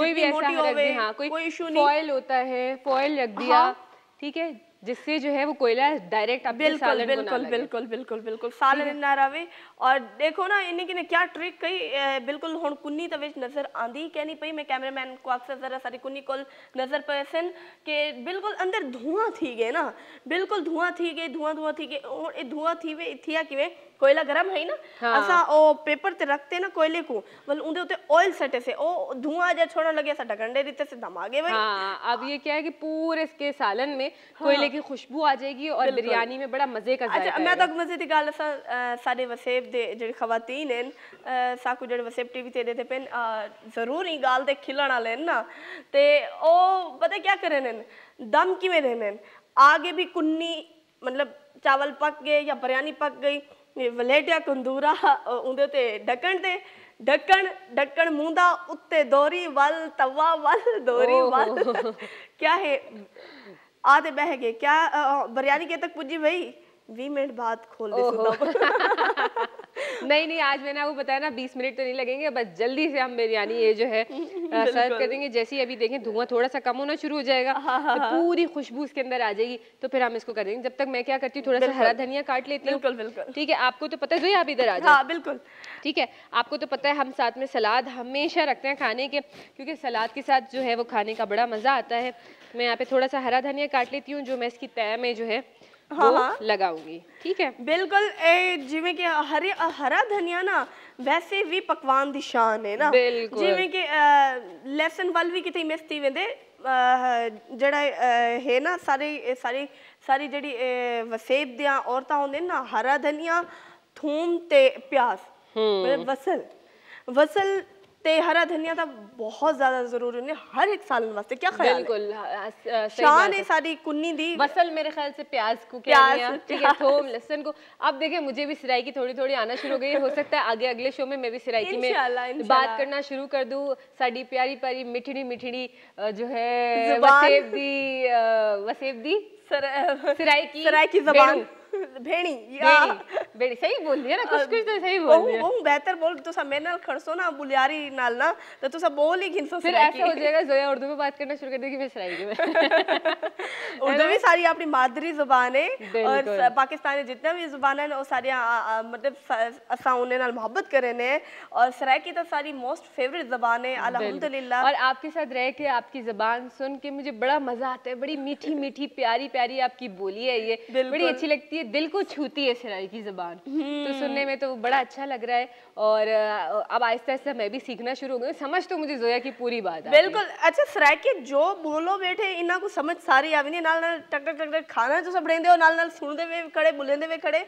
कोई भी ऐसा हो हाँ, कोई, कोई इशू नहीं फॉइल होता है फॉइल रख दिया हाँ। ठीक हाँ, है जिससे जो है वो कोयला डायरेक्ट बिल्कुल बिल्कुल बिल्कुल बिल्कुल बिल्कुल साल ना रवे और देखो ना इन्हें किने क्या ट्रिक कही बिल्कुल हूँ कुन्नी तो नजर आँधी आंधी कहनी पी मैं कैमरामैन को अक्सर जरा सारी कुन्नी को नजर पे सन के बिल्कुल अंदर धुआं थी गए ना बिल्कुल धुआं थी गए धुआं धुआं थी गए धुआं थी वे थिया कि वे कोयला गर्म है ना ऐसा हाँ। असा ओ पेपर ते रखते ना कोयले को मतलब उनके उते ऑयल सटे से ओ धुआं जा छोड़न लगे असा ढकंडे रहते से धमागे भाई हाँ, अब ये क्या है कि पूरे इसके सालन में हाँ। कोयले मज़े की खुशबू आ जाएगी और बिरयानी में बड़ा मज़े का अच्छा मैं तो मज़े की गल असां वसेब दे जेह्ड़े साकू जेह्ड़े वसेब टीवी ते देते पेन ज़रूर ई गाल ते खिलण ना ते ओह् पता क्या करे दम किवें देने आगे भी कुन्नी मतलब चावल पक गए या बिरयानी पक गई वलेटिया कंदूरा उंदे ते ढक्कन ढक्कन ढक्कन मूंदा उत्ते दोरी वल तवा वल दोरी वल क्या है आधे बह गए क्या बिरयानी के तक पूजी भाई बीस मिनट बाद खोल दे नहीं नहीं आज मैंने आपको बताया ना बीस मिनट तो नहीं लगेंगे बस जल्दी से हम बिरयानी ये जो है सर्व करेंगे जैसे ही अभी देखें धुआं थोड़ा सा कम होना शुरू हो जाएगा हा, हा, तो हाँ। पूरी खुशबू उसके अंदर आ जाएगी तो फिर हम इसको करेंगे जब तक मैं क्या करती हूँ थोड़ा सा हरा धनिया काट लेती हूँ बिल्कुल ठीक है आपको तो पता है आप इधर आ जाए हाँ, बिल्कुल ठीक है आपको तो पता है हम साथ में सलाद हमेशा रखते हैं खाने के क्योंकि सलाद के साथ जो है वो खाने का बड़ा मजा आता है मैं यहाँ पे थोड़ा सा हरा धनिया काट लेती हूँ जो मैं इसकी तय में जो है हाँ, हाँ। लगाऊंगी ठीक है बिल्कुल जिमें कि हरे हरा धनिया ना वैसे भी पकवान दी है ना जिमें कि लहसुन वल भी कितनी मिस्ती वेंदे जड़ा है ना सारी सारी सारी जड़ी वसेब दिया औरत होंगे ना हरा धनिया थूम ते प्याज हम्म। मतलब वसल वसल ते हरा धनिया दा बहुत ज्यादा जरूरी ने हर एक सालन वास्ते क्या ख्याल बिल्कुल शान है सारी कुन्नी दी बसल मेरे ख्याल से प्याज को क्या ठीक है थोम लहसुन को अब देखिए मुझे भी सिराई की थोड़ी थोड़ी आना शुरू हो गई हो सकता है आगे अगले शो में मैं भी सिराई की में बात करना शुरू कर दूं साड़ी प्यारी प्यारी मिठड़ी मिठड़ी जो है वसेब दी वसेब दी सराय की सराय की जबान भेणी या भेड़ी सही बोल दिया ना कुछ कुछ तो सही बोल दिया बहुत बेहतर बोल तो सब मेनल खड़सो ना बुलियारी नाल ना तो तू सब बोल ही घिनसो फिर ऐसा हो जाएगा जोया उर्दू में बात करना शुरू कर देगी मैं सराई में उर्दू भी सारी अपनी मादरी जुबान है और पाकिस्तान में जितना भी जुबान है वो सारी मतलब असा उन्हें नाल मोहब्बत करे ने और सराई की तो सारी मोस्ट फेवरेट जुबान है अल्हम्दुलिल्लाह और आपके साथ रह के आपकी जुबान सुन के मुझे बड़ा मजा आता है बड़ी मीठी मीठी प्यारी प्यारी आपकी बोली है ये बड़ी अच्छी लगती है होती है दिल को छूती है सराय की ज़बान तो हम्म। सुनने में तो बड़ा अच्छा लग रहा है और अब आहिस्ता आहिस्ता मैं भी सीखना शुरू हो गई समझ तो मुझे जोया की पूरी बात है बिल्कुल अच्छा सराय के जो बोलो बैठे इन्हों को समझ सारी आवी नाल नाल टक टक टक टक खाना जो सब रेंदे हो नाल नाल सुनदे वे खड़े बोलेंदे वे खड़े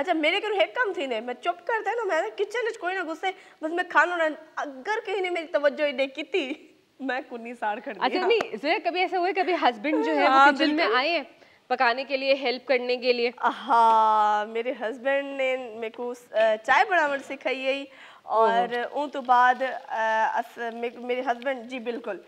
अच्छा मेरे घर एक काम थी ने मैं चुप करता ना मैं किचन में कोई ना गुस्से बस मैं खाना अगर कहीं ने मेरी तवज्जो ही नहीं की मैं कुन्नी साड़ कर अच्छा हाँ। नहीं जोया कभी ऐसा हुआ कभी हस्बैंड जो हाँ, है किचन में आए हैं पकाने के लिए हेल्प करने के लिए हाँ मेरे हस्बैंड ने मेरे को चाय बनावट सिखाई है और उन तो बाद मेरे हस्बैंड जी बिल्कुल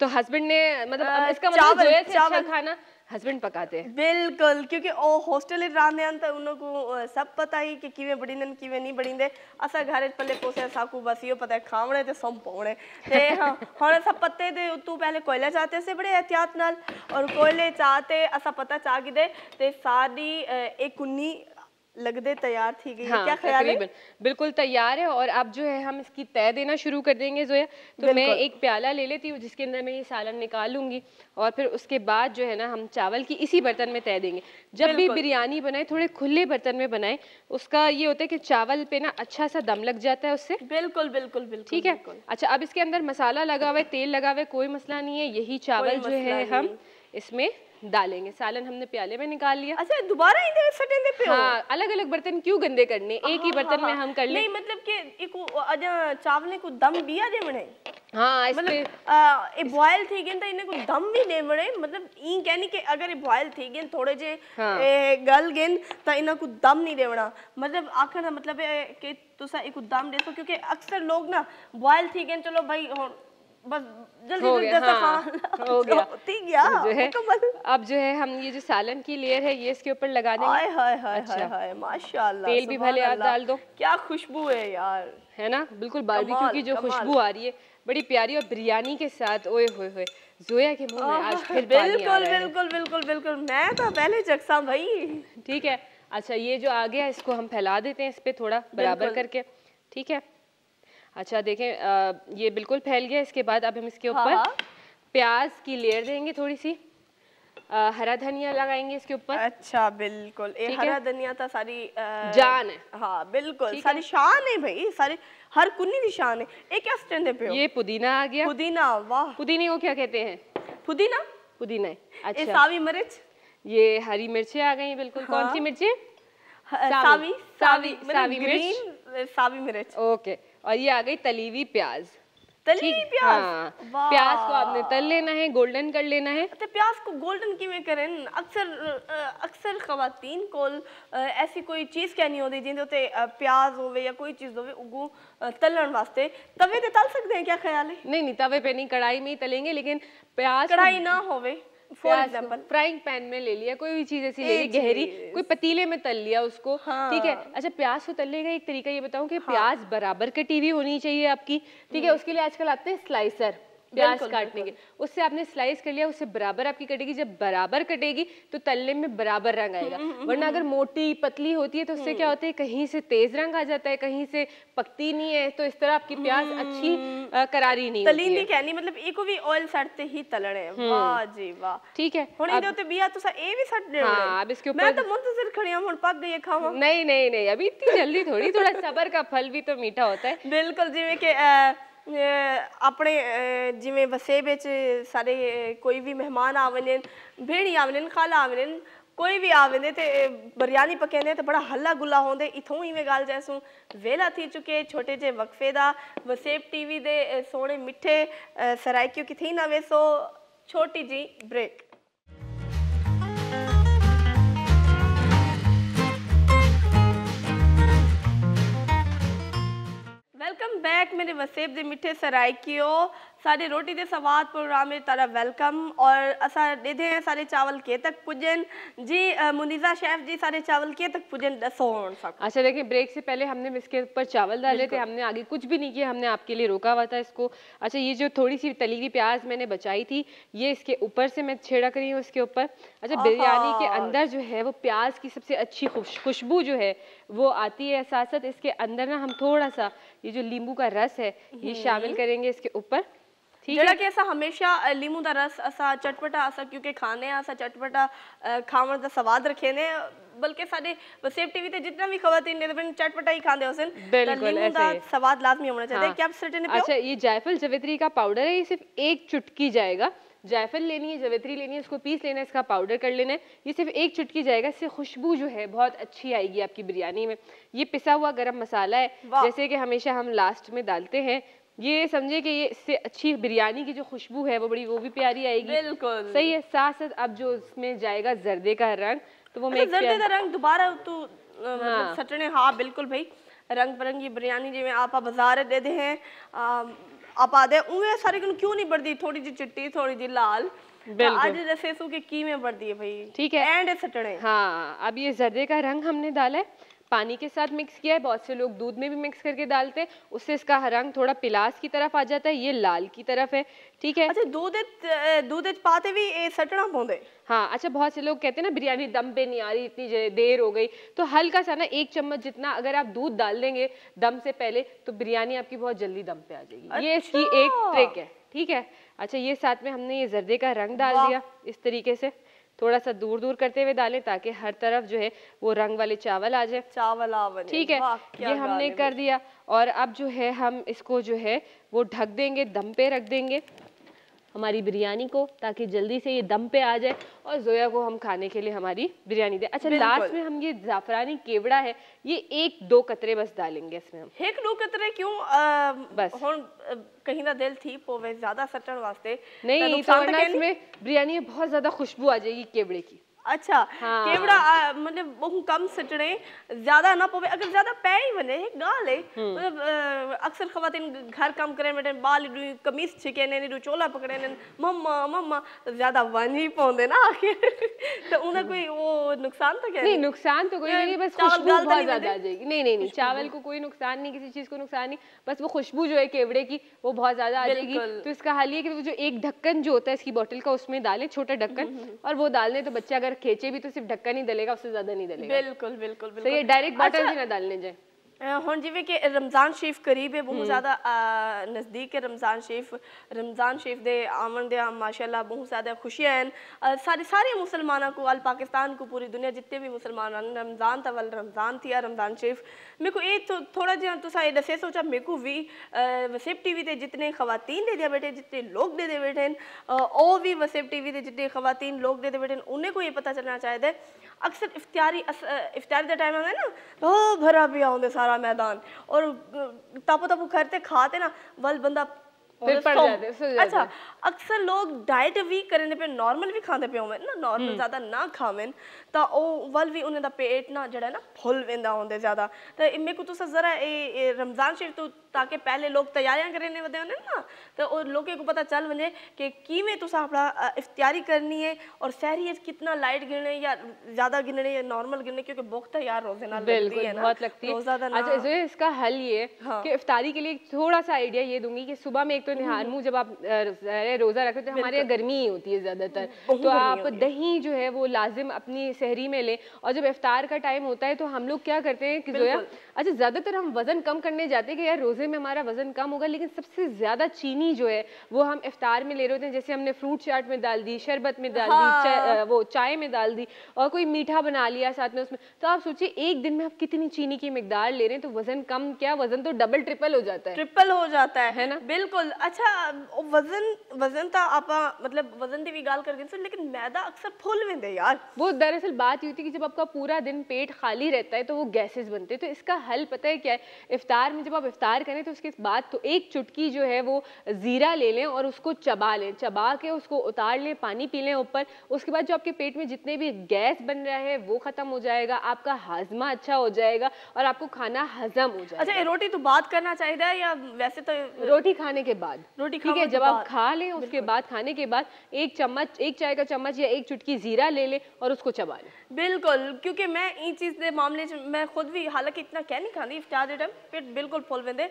तो हस्बैंड ने मतलब इसका मतलब चावल, अच्छा चावल खाना ਹਸਬੰਡ ਪਕਾਤੇ ਬਿਲਕੁਲ ਕਿਉਂਕਿ ਉਹ ਹੋਸਟਲ ਵਿੱਚ ਰਹਿੰਦੇ ਹਨ ਤਾਂ ਉਹਨਾਂ ਨੂੰ ਸਭ ਪਤਾ ਹੀ ਕਿ ਕਿਵੇਂ ਬੜੀਨਨ ਕਿਵੇਂ ਨਹੀਂ ਬੜੀਂਦੇ ਅਸਾ ਘਰ ਵਿੱਚ ਪੱਲੇ ਪੋਸੇ ਸਾਕੂ ਬਸ ਇਹ ਪਤਾ ਹੈ ਖਾਵਣੇ ਤੇ ਸਭ ਪਾਉਣੇ ਤੇ ਹਾਂ ਹੁਣ ਸਭ ਪੱਤੇ ਦੇ ਉੱਤੋਂ ਪਹਿਲੇ ਕੋਇਲੇ ਚਾਤੇ ਸੇ ਬੜੇ ਇhtiyat ਨਾਲ ਔਰ ਕੋਇਲੇ ਚਾਤੇ ਅਸਾ ਪਤਾ ਚਾਗਿਦੇ ਤੇ ਸਾਦੀ ਇੱਕ ਉਨੀ लगदे तैयार थी गई हाँ, क्या ख्याल है बिल्कुल तैयार है और अब जो है हम इसकी तय देना शुरू कर देंगे जोया तो मैं एक प्याला ले लेती हूँ जिसके अंदर मैं ये सालन निकाल लूँगी और फिर उसके बाद जो है ना हम चावल की इसी बर्तन में तय देंगे जब भी बिरयानी बनाए थोड़े खुले बर्तन में बनाए उसका ये होता है कि चावल पे ना अच्छा सा दम लग जाता है उससे बिल्कुल बिल्कुल बिल्कुल ठीक है अच्छा अब इसके अंदर मसाला लगा हुआ है तेल लगा हुआ है कोई मसला नहीं है यही चावल जो है हम इसमें डालेंगे सालन हमने प्याले में निकाल लिया अच्छा दोबारा इधर फटेंदे पे हाँ अलग अलग बर्तन क्यों गंदे करने आ, एक ही हाँ, हाँ, बर्तन हाँ, में हम कर ले नहीं मतलब के एक हाँ, चावल को दम दिया दे बने हाँ मतलब आ, ए बॉयल थी गेन तो इन्हें को दम भी ने बने मतलब ई कहनी के अगर ए बॉयल थी गेन थोड़े जे हाँ। ए गल गेन तो इन्हें को दम नहीं देवना मतलब आखिर मतलब ए, के तुसा एक दम दे सो क्योंकि अक्सर लोग ना बॉयल थी गेन चलो भाई बस जल्दी हो हाँ, हो गया तो जो है तो अब जो है हम ये जो सालन की लेयर है ये इसके ऊपर लगा देंगे हाय हाय हाय हाय अच्छा। माशाल्लाह तेल भी भले आप डाल दो क्या खुशबू है यार है ना बिल्कुल बारबेक्यू की जो खुशबू आ रही है बड़ी प्यारी और बिरयानी के साथ ओए होए होए जोया के मुंह में आज फिर बिल्कुल बिल्कुल बिल्कुल बिल्कुल मैं तो पहले चकसा भाई ठीक है अच्छा ये जो आ गया इसको हम फैला देते हैं इस पे थोड़ा बराबर करके ठीक है अच्छा देखें आ, ये बिल्कुल फैल गया इसके बाद अब हम इसके हाँ, ऊपर हाँ। प्याज की लेयर देंगे थोड़ी सी आ, हरा धनिया लगाएंगे इसके ऊपर अच्छा बिल्कुल ए, हरा धनिया था तो सारी आ, जान है हाँ बिल्कुल सारी है? शान है भाई सारे हर कुन्नी की शान है एक क्या स्टैंड है पे ये पुदीना आ गया पुदीना वाह पुदीने को क्या कहते हैं पुदीना पुदीना अच्छा सावी मिर्च ये हरी मिर्चें आ गई बिल्कुल कौन सी हाँ। मिर्चें सावी सावी सावी मतलब मिर्च सावी मिर्च ओके और ये आ गई तलीवी प्याज तली प्याज हाँ, प्याज को आपने तल लेना है गोल्डन कर लेना है तो प्याज को गोल्डन की में करें अक्सर अक्सर खवतिन को ऐसी कोई चीज़ नहीं होती जिंदे उते प्याज हो या कोई चीज़ हो उगू तलन वास्ते तवे पे तल सकते हैं क्या ख्याल है नहीं नहीं तवे पे नहीं कढ़ाई में ही तलेंगे लेकिन प्याज कढ़ाई ना होवे फॉर एग्जाम्पल फ्राइंग पैन में ले लिया कोई भी चीज ऐसी ले ली गहरी कोई पतीले में तल लिया उसको ठीक है हाँ। अच्छा प्याज को तलने का एक तरीका ये बताऊँ कि हाँ। प्याज बराबर कटी हुई होनी चाहिए आपकी ठीक है हम्म। उसके लिए आजकल आते हैं स्लाइसर प्याज काटने के उससे आपने स्लाइस कर लिया उससे बराबर आपकी कटेगी जब बराबर कटेगी तो तलने में बराबर रंग आएगा हम्म, हम्म, वरना हम्म, अगर मोटी पतली होती है तो उससे क्या होता है कहीं से तेज रंग आ जाता है कहीं से पकती नहीं है तो इस तरह आपकी प्याज अच्छी करारी नहीं तली नहीं कहनी मतलब एक भी ऑयल सड़ते ही तलने वाह जी वाह ठीक है ਹੁਣ ਇਹਦੇ ਉੱਤੇ ਬੀਆ ਤੁਸੀਂ ਇਹ ਵੀ ਛੱਡ ਰਹੇ ਹੋ ਹਾਂ ਅਬ ਇਸਕੇ ਉੱਪਰ ਮੈਂ ਤਾਂ ਮੁੰਤਜ਼ਰ ਖੜੀ ਹਾਂ ਹੁਣ ਪੱਕ ਗਈ ਹੈ ਖਾਵਾਂ ਨਹੀਂ ਨਹੀਂ ਨਹੀਂ ਅਭੀ ਇਤਨੀ ਜਲਦੀ ਥੋੜੀ ਥੋੜਾ ਸਬਰ ਦਾ ਫਲ ਵੀ ਤਾਂ ਮੀਠਾ ਹੁੰਦਾ ਹੈ ਬਿਲਕੁਲ ਜਿਵੇਂ ਕਿ ਆਪਣੇ ਜਿਵੇਂ ਵਸੇ ਵਿੱਚ ਸਾਰੇ ਕੋਈ ਵੀ ਮਹਿਮਾਨ ਆਵਨੇ ਭੇੜੀ ਆਵਨੇ ਖਾਲਾ ਆਵਨੇ ਕੋਈ ਵੀ ਆਵਨੇ ਤੇ ਬਰਿਆਨੀ ਪਕਾਉਂਦੇ ਤੇ ਬੜਾ ਹੱਲਾ ਗੁੱਲਾ ਹੁੰਦੇ ਇਥੋਂ ਇਵੇਂ ਗੱਲ ਜੈਸੂ ਵੇਲਾ ਥੀ ਚੁਕੇ ਛੋਟੇ ਜੇ ਵਕਫੇ ਦਾ ਵਸੇਬ ਟੀਵੀ ਦੇ ਸੋਹਣੇ ਮਿੱਠੇ ਸਰਾਇਕਿਓ ਕਿਥੇ ਨਾ ਵੇਸੋ ਛੋਟੀ ਜੀ ਬ੍ਰੇਕ वेलकम बैक मेरे वसेब दे मिठे सराय की सारे रोटी के स्वाद प्रोग्राम में तरह वेलकम और असा डिधे सारे चावल के तक पुजन जी मुनीजा शेफ जी सारे चावल के तक पुजन दसो अच्छा देखिए ब्रेक से पहले हमने इसके ऊपर चावल डाले थे हमने आगे कुछ भी नहीं किया हमने आपके लिए रोका हुआ था इसको अच्छा ये जो थोड़ी सी तली हुई प्याज मैंने बचाई थी ये इसके ऊपर से मैं छेड़ा करी हूँ इसके ऊपर अच्छा बिरयानी के अंदर जो है वो प्याज की सबसे अच्छी खुशबू जो है वो आती है साथ साथ इसके अंदर ना हम थोड़ा सा ये जो नींबू का रस है ये हम्म। शामिल करेंगे इसके ऊपर ਜਿਹੜਾ ਕਿ ਅਸਾਂ ਹਮੇਸ਼ਾ ਲੀਮੂ ਦਾ ਰਸ ਅਸਾਂ ਚਟਪਟਾ ਅਸਾਂ ਕਿਉਂਕਿ ਖਾਣੇ ਆ ਅਸਾਂ ਚਟਪਟਾ ਖਾਣ ਦਾ ਸਵਾਦ ਰੱਖੇ ਨੇ ਬਲਕਿ ਸਾਡੇ ਵਸੇਬ ਟੀਵੀ ਤੇ ਜਿੰਨਾ ਵੀ ਖਵਾਤੀਨ ਨੇ ਬਣ ਚਟਪਟਾ ਹੀ ਖਾਂਦੇ लीमू ਦਾ तो स्वाद लाजमी होना चाहिए क्या हाँ। सर्टेन पे अच्छा ये जायफल जवेत्री का पाउडर है ये सिर्फ एक चुटकी जाएगा जायफल लेनी है जवेत्री लेनी है उसको पीस लेना है इसका पाउडर कर लेना है ये सिर्फ एक चुटकी जाएगा इससे खुशबू जो है बहुत अच्छी आएगी आपकी बिरयानी में ये पिसा हुआ गरम मसाला है जैसे कि हमेशा हम लास्ट में डालते हैं ये समझे कि ये इससे अच्छी बिरयानी की जो खुशबू है वो बड़ी वो भी प्यारी आएगी बिल्कुल सही है साथ साथ अब जो उसमें जाएगा जर्दे का रंग तो वो मैं जर्दे का रंग दोबारा तो मतलब हाँ। सटने हाँ बिल्कुल भाई रंग बिरंगी बिरयानी जिम्मे आप बाजार दे दे हैं आप दे उन्हें सारे क्यों नहीं बढ़ती थोड़ी जी चिट्टी थोड़ी जी लाल तो आज जैसे के की में बढ़ती है भाई ठीक है एंड सटने हाँ अब ये जर्दे का रंग हमने डाला है पानी के साथ मिक्स किया है बहुत से लोग दूध में भी मिक्स करके डालते हैं उससे इसका रंग थोड़ा पिलास की तरफ आ जाता है ये लाल की तरफ है ठीक है अच्छा दूध दूध पाते भी ये सटना पौधे हाँ अच्छा बहुत से लोग कहते हैं ना बिरयानी दम पे नहीं आ रही इतनी देर हो गई तो हल्का सा ना एक चम्मच जितना अगर आप दूध डाल देंगे दम से पहले तो बिरयानी आपकी बहुत जल्दी दम पे आ जाएगी अच्छा। ये इसकी एक ट्रिक है ठीक है अच्छा ये साथ में हमने ये जर्दे का रंग डाल दिया इस तरीके से थोड़ा सा दूर दूर करते हुए डालें ताकि हर तरफ जो है वो रंग वाले चावल आ जाए चावल आवल ठीक है ये हमने कर दिया और अब जो है हम इसको जो है वो ढक देंगे दम पे रख देंगे हमारी बिरयानी को ताकि जल्दी से ये दम पे आ जाए और जोया को हम खाने के लिए हमारी बिरयानी दे अच्छा लास्ट में हम ये जाफरानी केवड़ा है ये एक दो कतरे बस डालेंगे इसमें हम एक दो कतरे क्यों बस हम कहीं ना दिल थी पोवे ज्यादा सटन वास्ते नहीं तो तो इसमें बिरयानी में बहुत ज्यादा खुशबू आ जाएगी केवड़े की अच्छा हाँ। केवड़ा मतलब बहु कम सटणे ज्यादा ना पवे अगर ज्यादा पे ही वने गाल है हम्म। मतलब अक्सर खवातीन घर काम करे में बाल कमीज छके ने रु चोला पकड़े ने मम्मा मम्मा तो ज्यादा वन ही पोंदे ना तो उना कोई वो नुकसान तो क्या नहीं नुकसान तो कोई नहीं बस खुशबू बहुत ज्यादा आ जाएगी नहीं नहीं नहीं चावल को कोई नुकसान नहीं किसी चीज को नुकसान नहीं बस वो खुशबू जो है केवड़े की वो बहुत ज्यादा आ जाएगी तो इसका हाल ये कि जो एक ढक्कन जो होता है इसकी बोतल का उसमें डालें छोटा ढक्कन हम्म, हम्म, और वो डालने तो बच्चा अगर खेचे भी तो सिर्फ ढक्कन ही डलेगा उससे ज्यादा नहीं डलेगा बिल्कुल बिल्कुल बिल्कुल तो ये डायरेक्ट बटन अच्छा, ना डालने जाए हूँ जिमें कि रमज़ान शरीफ करीब है बहुत ज़्यादा नज़दीक है रमज़ान शरीफ रमज़ान शरीफ के आवन दे माशाला बहुत ज़्यादा खुशियाँ हैं सारे सारे मुसलमानों को अल पाकिस्तान को पूरी दुनिया जितने भी मुसलमान रमज़ान वाल रमज़ान थी रमज़ान शरीफ मेरे को ये थो, थोड़ा जहाँ तुम ये दसे सोचा मेरे को भी वसेब टी वी जितने खवतीन दे दिया बैठे जितने लोग दे दे बैठे और भी वसेब टी वी जितने खवतिन लोग दे दे बैठे उन्हें को ये पता चलना चाहिए अक्सर इफ्तारी इफ्तारी के टाइम में ना बहुत भरा पिया होंगे सारा मैदान और तापो तापो करते खाते ना वल बंदा फिर पड़ जाते हैं अच्छा अक्सर लोग डाइट वीक करने पे नॉर्मल भी खाते पे होवन ना नॉर्मल हम्म। ज्यादा ना खावन तो ओ वल भी उन्हें दा पेट ना जड़ा ना फुल वेंदा होंदे ज्यादा तो इमे को तुसा जरा ए रमजान शरीफ तो ताकि पहले लोग तैयारियां करने वदे होने ना तो ओ लोगे को पता चल वने के की में तुसा अपना इफ्तियारी करनी है और सहरी कितना लाइट गिनने या ज्यादा गिनने या नॉर्मल गिनने क्योंकि बहुत तैयार तो रोजे ना लगती है ना बहुत लगती है अच्छा इसका हल ये है हाँ। कि इफ्तारी के लिए थोड़ा सा आइडिया ये दूंगी कि सुबह में एक तो तो निहार मुँह जब आप रोज़ा रखते हैं तो हमारे यहाँ गर्मी ही होती है ज़्यादातर तो आप दही जो है वो लाजिम अपनी सहरी में लें और जब इफ्तार का टाइम होता है तो हम लोग क्या करते हैं कि जो है अच्छा ज़्यादातर हम वज़न कम करने जाते हैं कि यार रोज़े में हमारा वज़न कम होगा लेकिन सबसे ज़्यादा चीनी जो है वो हम इफ्तार में ले रहे होते हैं जैसे हमने फ्रूट चाट में डाल दी शरबत में डाल हाँ। दी चा, हाँ। वो चाय में डाल दी और कोई मीठा बना लिया साथ में उसमें तो आप सोचिए एक दिन में आप कितनी चीनी की मकदार ले रहे हैं तो वज़न कम क्या वज़न तो डबल ट्रिपल हो जाता है ट्रिपल हो जाता है है ना बिल्कुल अच्छा वज़न वज़न तो आप मतलब वज़न की भी गाल कर दी लेकिन मैदा अक्सर फुल में दे यार वो दरअसल बात ये होती है कि जब आपका पूरा दिन पेट खाली रहता है तो वो गैसेज बनते हैं तो इसका हल पता है क्या है इफ़ार में जब आप इफ़ार करें तो उसके बाद तो एक चुटकी जो है वो ज़ीरा ले लें और उसको चबा लें चबा के उसको उतार लें पानी पी लें ऊपर उसके बाद जो आपके पेट में जितने भी गैस बन रहा है वो ख़त्म हो जाएगा आपका हाजमा अच्छा हो जाएगा और आपको खाना हजम हो अच्छा, जाएगा अच्छा रोटी तो बात करना चाहिए या वैसे तो रोटी खाने के बाद रोटी ठीक है तो जब आप खा लें उसके बाद खाने के बाद एक चम्मच एक चाय का चम्मच या एक चुटकी ज़ीरा ले लें और उसको चबा लें बिल्कुल क्योंकि मैं इन चीज़ के मामले में खुद भी हालांकि इतना कह नहीं खाती इफ्तार के टाइम पेट बिल्कुल फुल वेंदे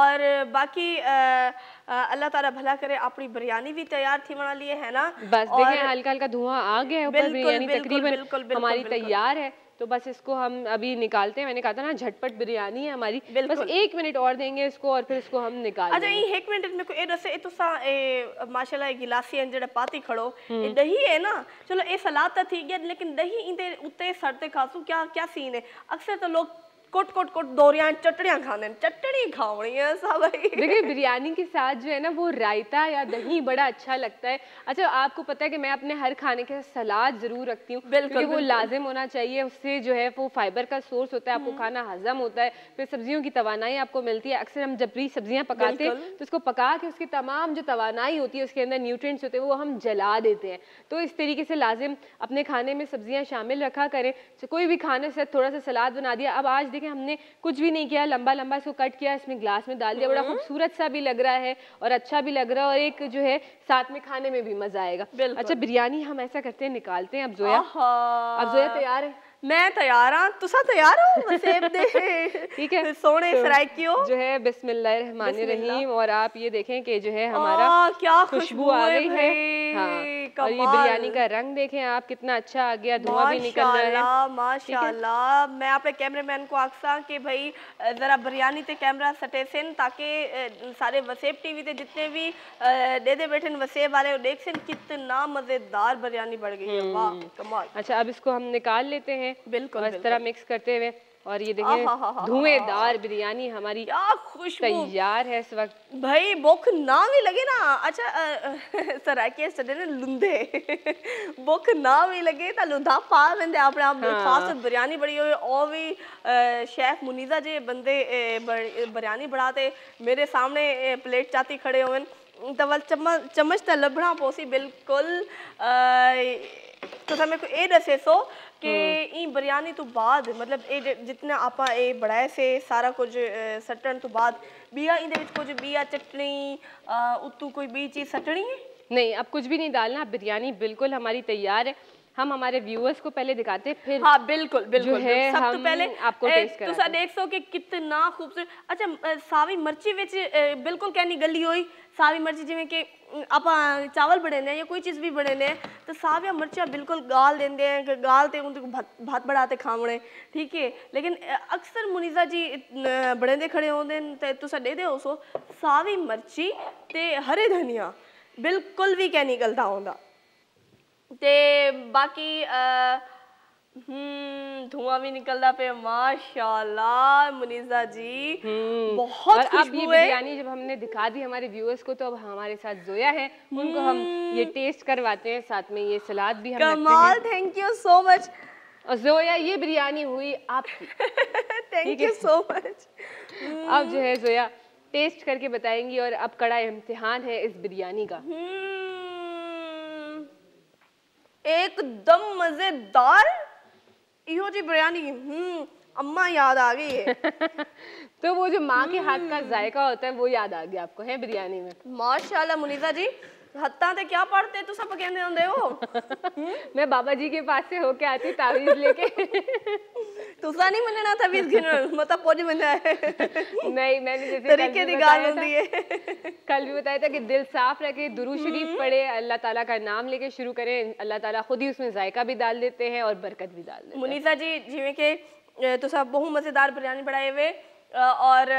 और बाकी अल्लाह ताला भला करे अपनी बिरयानी भी तैयार थी वना लिए है ना बस देखें हल्का हल्का धुआं आ गया है ऊपर बिरयानी तकरीबन हमारी तैयार है तो बस इसको हम अभी निकालते हैं मैंने कहा था ना झटपट बिरयानी है हमारी बस एक मिनट और देंगे इसको और फिर इसको हम निकाल अच्छा ये एक मिनट में कोई ऐसे रसे तो सा ए माशाल्लाह ए गिलासी है जेड़ा पाती खड़ो हम्म। दही है ना चलो ए सलाद तो ठीक है लेकिन दही इंदे उते सरते खासू क्या क्या सीन है अक्सर तो लोग कुट कुट कुट दोरियां चटड़ियाँ खाने चटनी खावनी है सब देखिए बिरयानी के साथ जो है ना वो रायता या दही बड़ा अच्छा लगता है अच्छा आपको पता है कि मैं अपने हर खाने के सलाद जरूर रखती हूँ बिल्कुल वो लाजिम होना चाहिए उससे जो है वो फाइबर का सोर्स होता है आपको हम्म। खाना हजम होता है फिर सब्जियों की तोानाई आपको मिलती है अक्सर हम जब भी सब्जियाँ पकाते हैं तो उसको पका के उसकी तमाम जो तोानाई होती है उसके अंदर न्यूट्रिएंट्स होते हैं वो हम जला देते हैं तो इस तरीके से लाजिम अपने खाने में सब्जियाँ शामिल रखा करें कोई भी खाने से थोड़ा सा सलाद बना दिया अब आज है हमने कुछ भी नहीं किया लंबा लंबा इसको कट किया इसमें ग्लास में डाल दिया बड़ा हम्म। खूबसूरत सा भी लग रहा है और अच्छा भी लग रहा है और एक जो है साथ में खाने में भी मजा आएगा अच्छा बिरयानी हम ऐसा करते हैं निकालते हैं अब जोया अब जोया तैयार है मैं तैयार हाँ तुसा तैयार हो ठीक है सोने तो सरायकियो जो है बिस्मिल्लाह रहीम और आप ये देखें कि जो है हमारा आ, क्या खुशबू आ गई है हाँ। और ये बिरयानी का रंग देखें आप कितना अच्छा आ गया धुआं भी निकल रहा है माशाल्लाह मैं आपने कैमरामैन को आखसा कि भाई जरा बिरयानी ते कैमरा सटे सन ताकि सारे वसेब टीवी ते जितने भी दे दे बैठे वसेब वाले देख सन कितना मजेदार बिरयानी बढ़ गई है हम्म। वाह कमाल अच्छा अब इसको हम निकाल लेते हैं में बिल्कुल इस तरह मिक्स करते हुए और ये देखिए धुएंदार बिरयानी हमारी तैयार है इस वक्त भाई भूख ना भी लगे ना अच्छा सराकी सडे लुंदे भूख ना भी लगे तो लुंदा पा लेंदे अपने आप हाँ। खास बिरयानी बड़ी हुई और भी शेफ मुनीजा जे बंदे बिरयानी बढ़ाते मेरे सामने प्लेट चाती खड़े हुए तवल तो चम्मच चम्मच त तो लभणा पोसी बिल्कुल तो तमे को ए दसे सो कि हम्म। ई बिरयानी तो बाद मतलब ए जितना आप ए बढ़ाए से सारा कुछ सटन तो बाद बिया इन कुछ बिया चटनी उत्तू कोई बी चीज़ सटनी है नहीं अब कुछ भी नहीं डालना बिरयानी बिल्कुल हमारी तैयार है हम हमारे व्यूअर्स को पहले दिखाते फिर हाँ बिल्कुल बिल्कुल सब तो पहले आपको तो देख सो कि कितना खूबसूरत अच्छा सावी मिर्ची बिच बिल्कुल कहनी गली हुई सावी मिर्ची जिमें कि आप चावल बने या कोई चीज़ भी बने तो सविया मिर्चा बिल्कुल गाल देंगे गालते हूँ तो भत् बढ़ाते खावने ठीक है लेकिन अक्सर मुनीजा जी बने खड़े होते हैं तो तुम देते हो सो सावी मिर्ची तो हरे धनिया बिल्कुल भी कहनी गलता आता ते बाकी हम्म, धुआं भी निकलता पे माशाल्लाह मुनीजा जी हम्म, बहुत अब ये बिरयानी जब हमने दिखा दी हमारे व्यूअर्स को तो अब हमारे साथ जोया है उनको हम हम्म। ये टेस्ट करवाते हैं साथ में ये सलाद भी हम कमाल थैंक यू सो मच और जोया ये बिरयानी हुई आपकी थैंक यू सो मच अब जो है जोया टेस्ट करके बताएंगी और अब कड़ा इम्तिहान है इस बिरयानी का एकदम मजेदार यो जी बिरयानी हम्म अम्मा याद आ गई है तो वो जो माँ के हाथ का हम्म। जायका होता है वो याद आ गया आपको है बिरयानी में माशाल्लाह मुनीजा जी हत्ता ਤੇ क्या पढ़ते तू सब ਕਹਿੰਦੇ ਹੁੰਦੇ ਹੋ मैं बाबा जी के पास से होके आती तावीज लेके तुसा नहीं ਤੁਸੀਂ ਨਹੀਂ ਮੰਨਣਾ ਤਾਵੀਜ਼ ਗਿਣਨ ਮਤਲਬ ਪੋਜ ਮੰਨਣਾ नहीं मैंने जैसे तरीके दी गाल होती है कल भी बताया था कि दिल साफ रखे दुरू शरीफ हम्म। पढ़े अल्लाह ताला का नाम लेके शुरू करें अल्लाह ताला खुद ही उसमें जायका भी डाल देते हैं और बरकत भी डाल देते हैं मुनीसा जी जिवें के तुसा बहुत मज़ेदार बिरयानी बनाए हुए और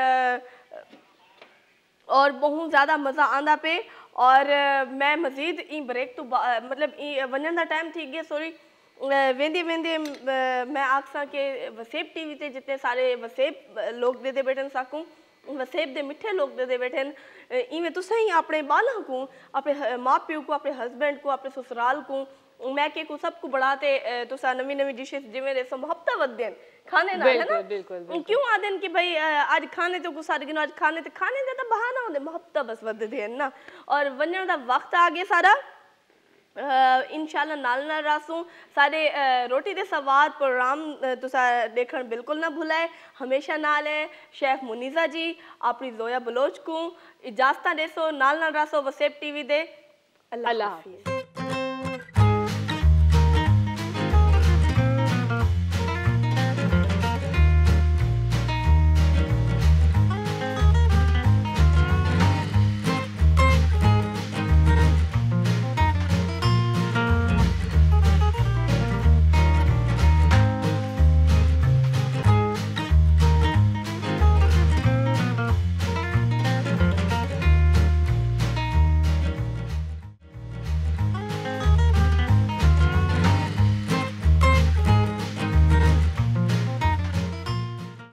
और बहुत ज़्यादा मज़ा आंदा पे और मैं मज़ीद ई ब्रेक तो मतलब वञण का टाइम थी गया सॉरी वेंदे वेंदे मैं आप सा के वसेब टीवी से जितने सारे वसेब लोग दे दे बैठे साकू वसेब दे मिठे लोग दे दे बैठे इवें तुसें ही अपने बालों को अपने माँ प्यो को अपने हस्बैंड को अपने ससुराल को मैं के को सब को बढ़ाते तो सा नवी नवी डिशेस जिमे रे सो मोहब्बत वदन खाने ना है ना बिल्कुल, बिल्कुल। क्यों आ देन कि भाई आज खाने तो को सारे आज खाने तो खाने का तो बहाना होने मोहब्बत बस वद देन ना और वन्न दा वक्त आ गया सारा इंशाल्लाह नाल नाल रासू सारे रोटी दे सवाद प्रोग्राम तुसा तो देखन बिल्कुल ना भुलाए हमेशा नाल है शेफ मुनीजा जी अपनी जोया बलोच को इजाजत देसो नाल नाल रासो वसेप टीवी दे अल्लाह हाफिज़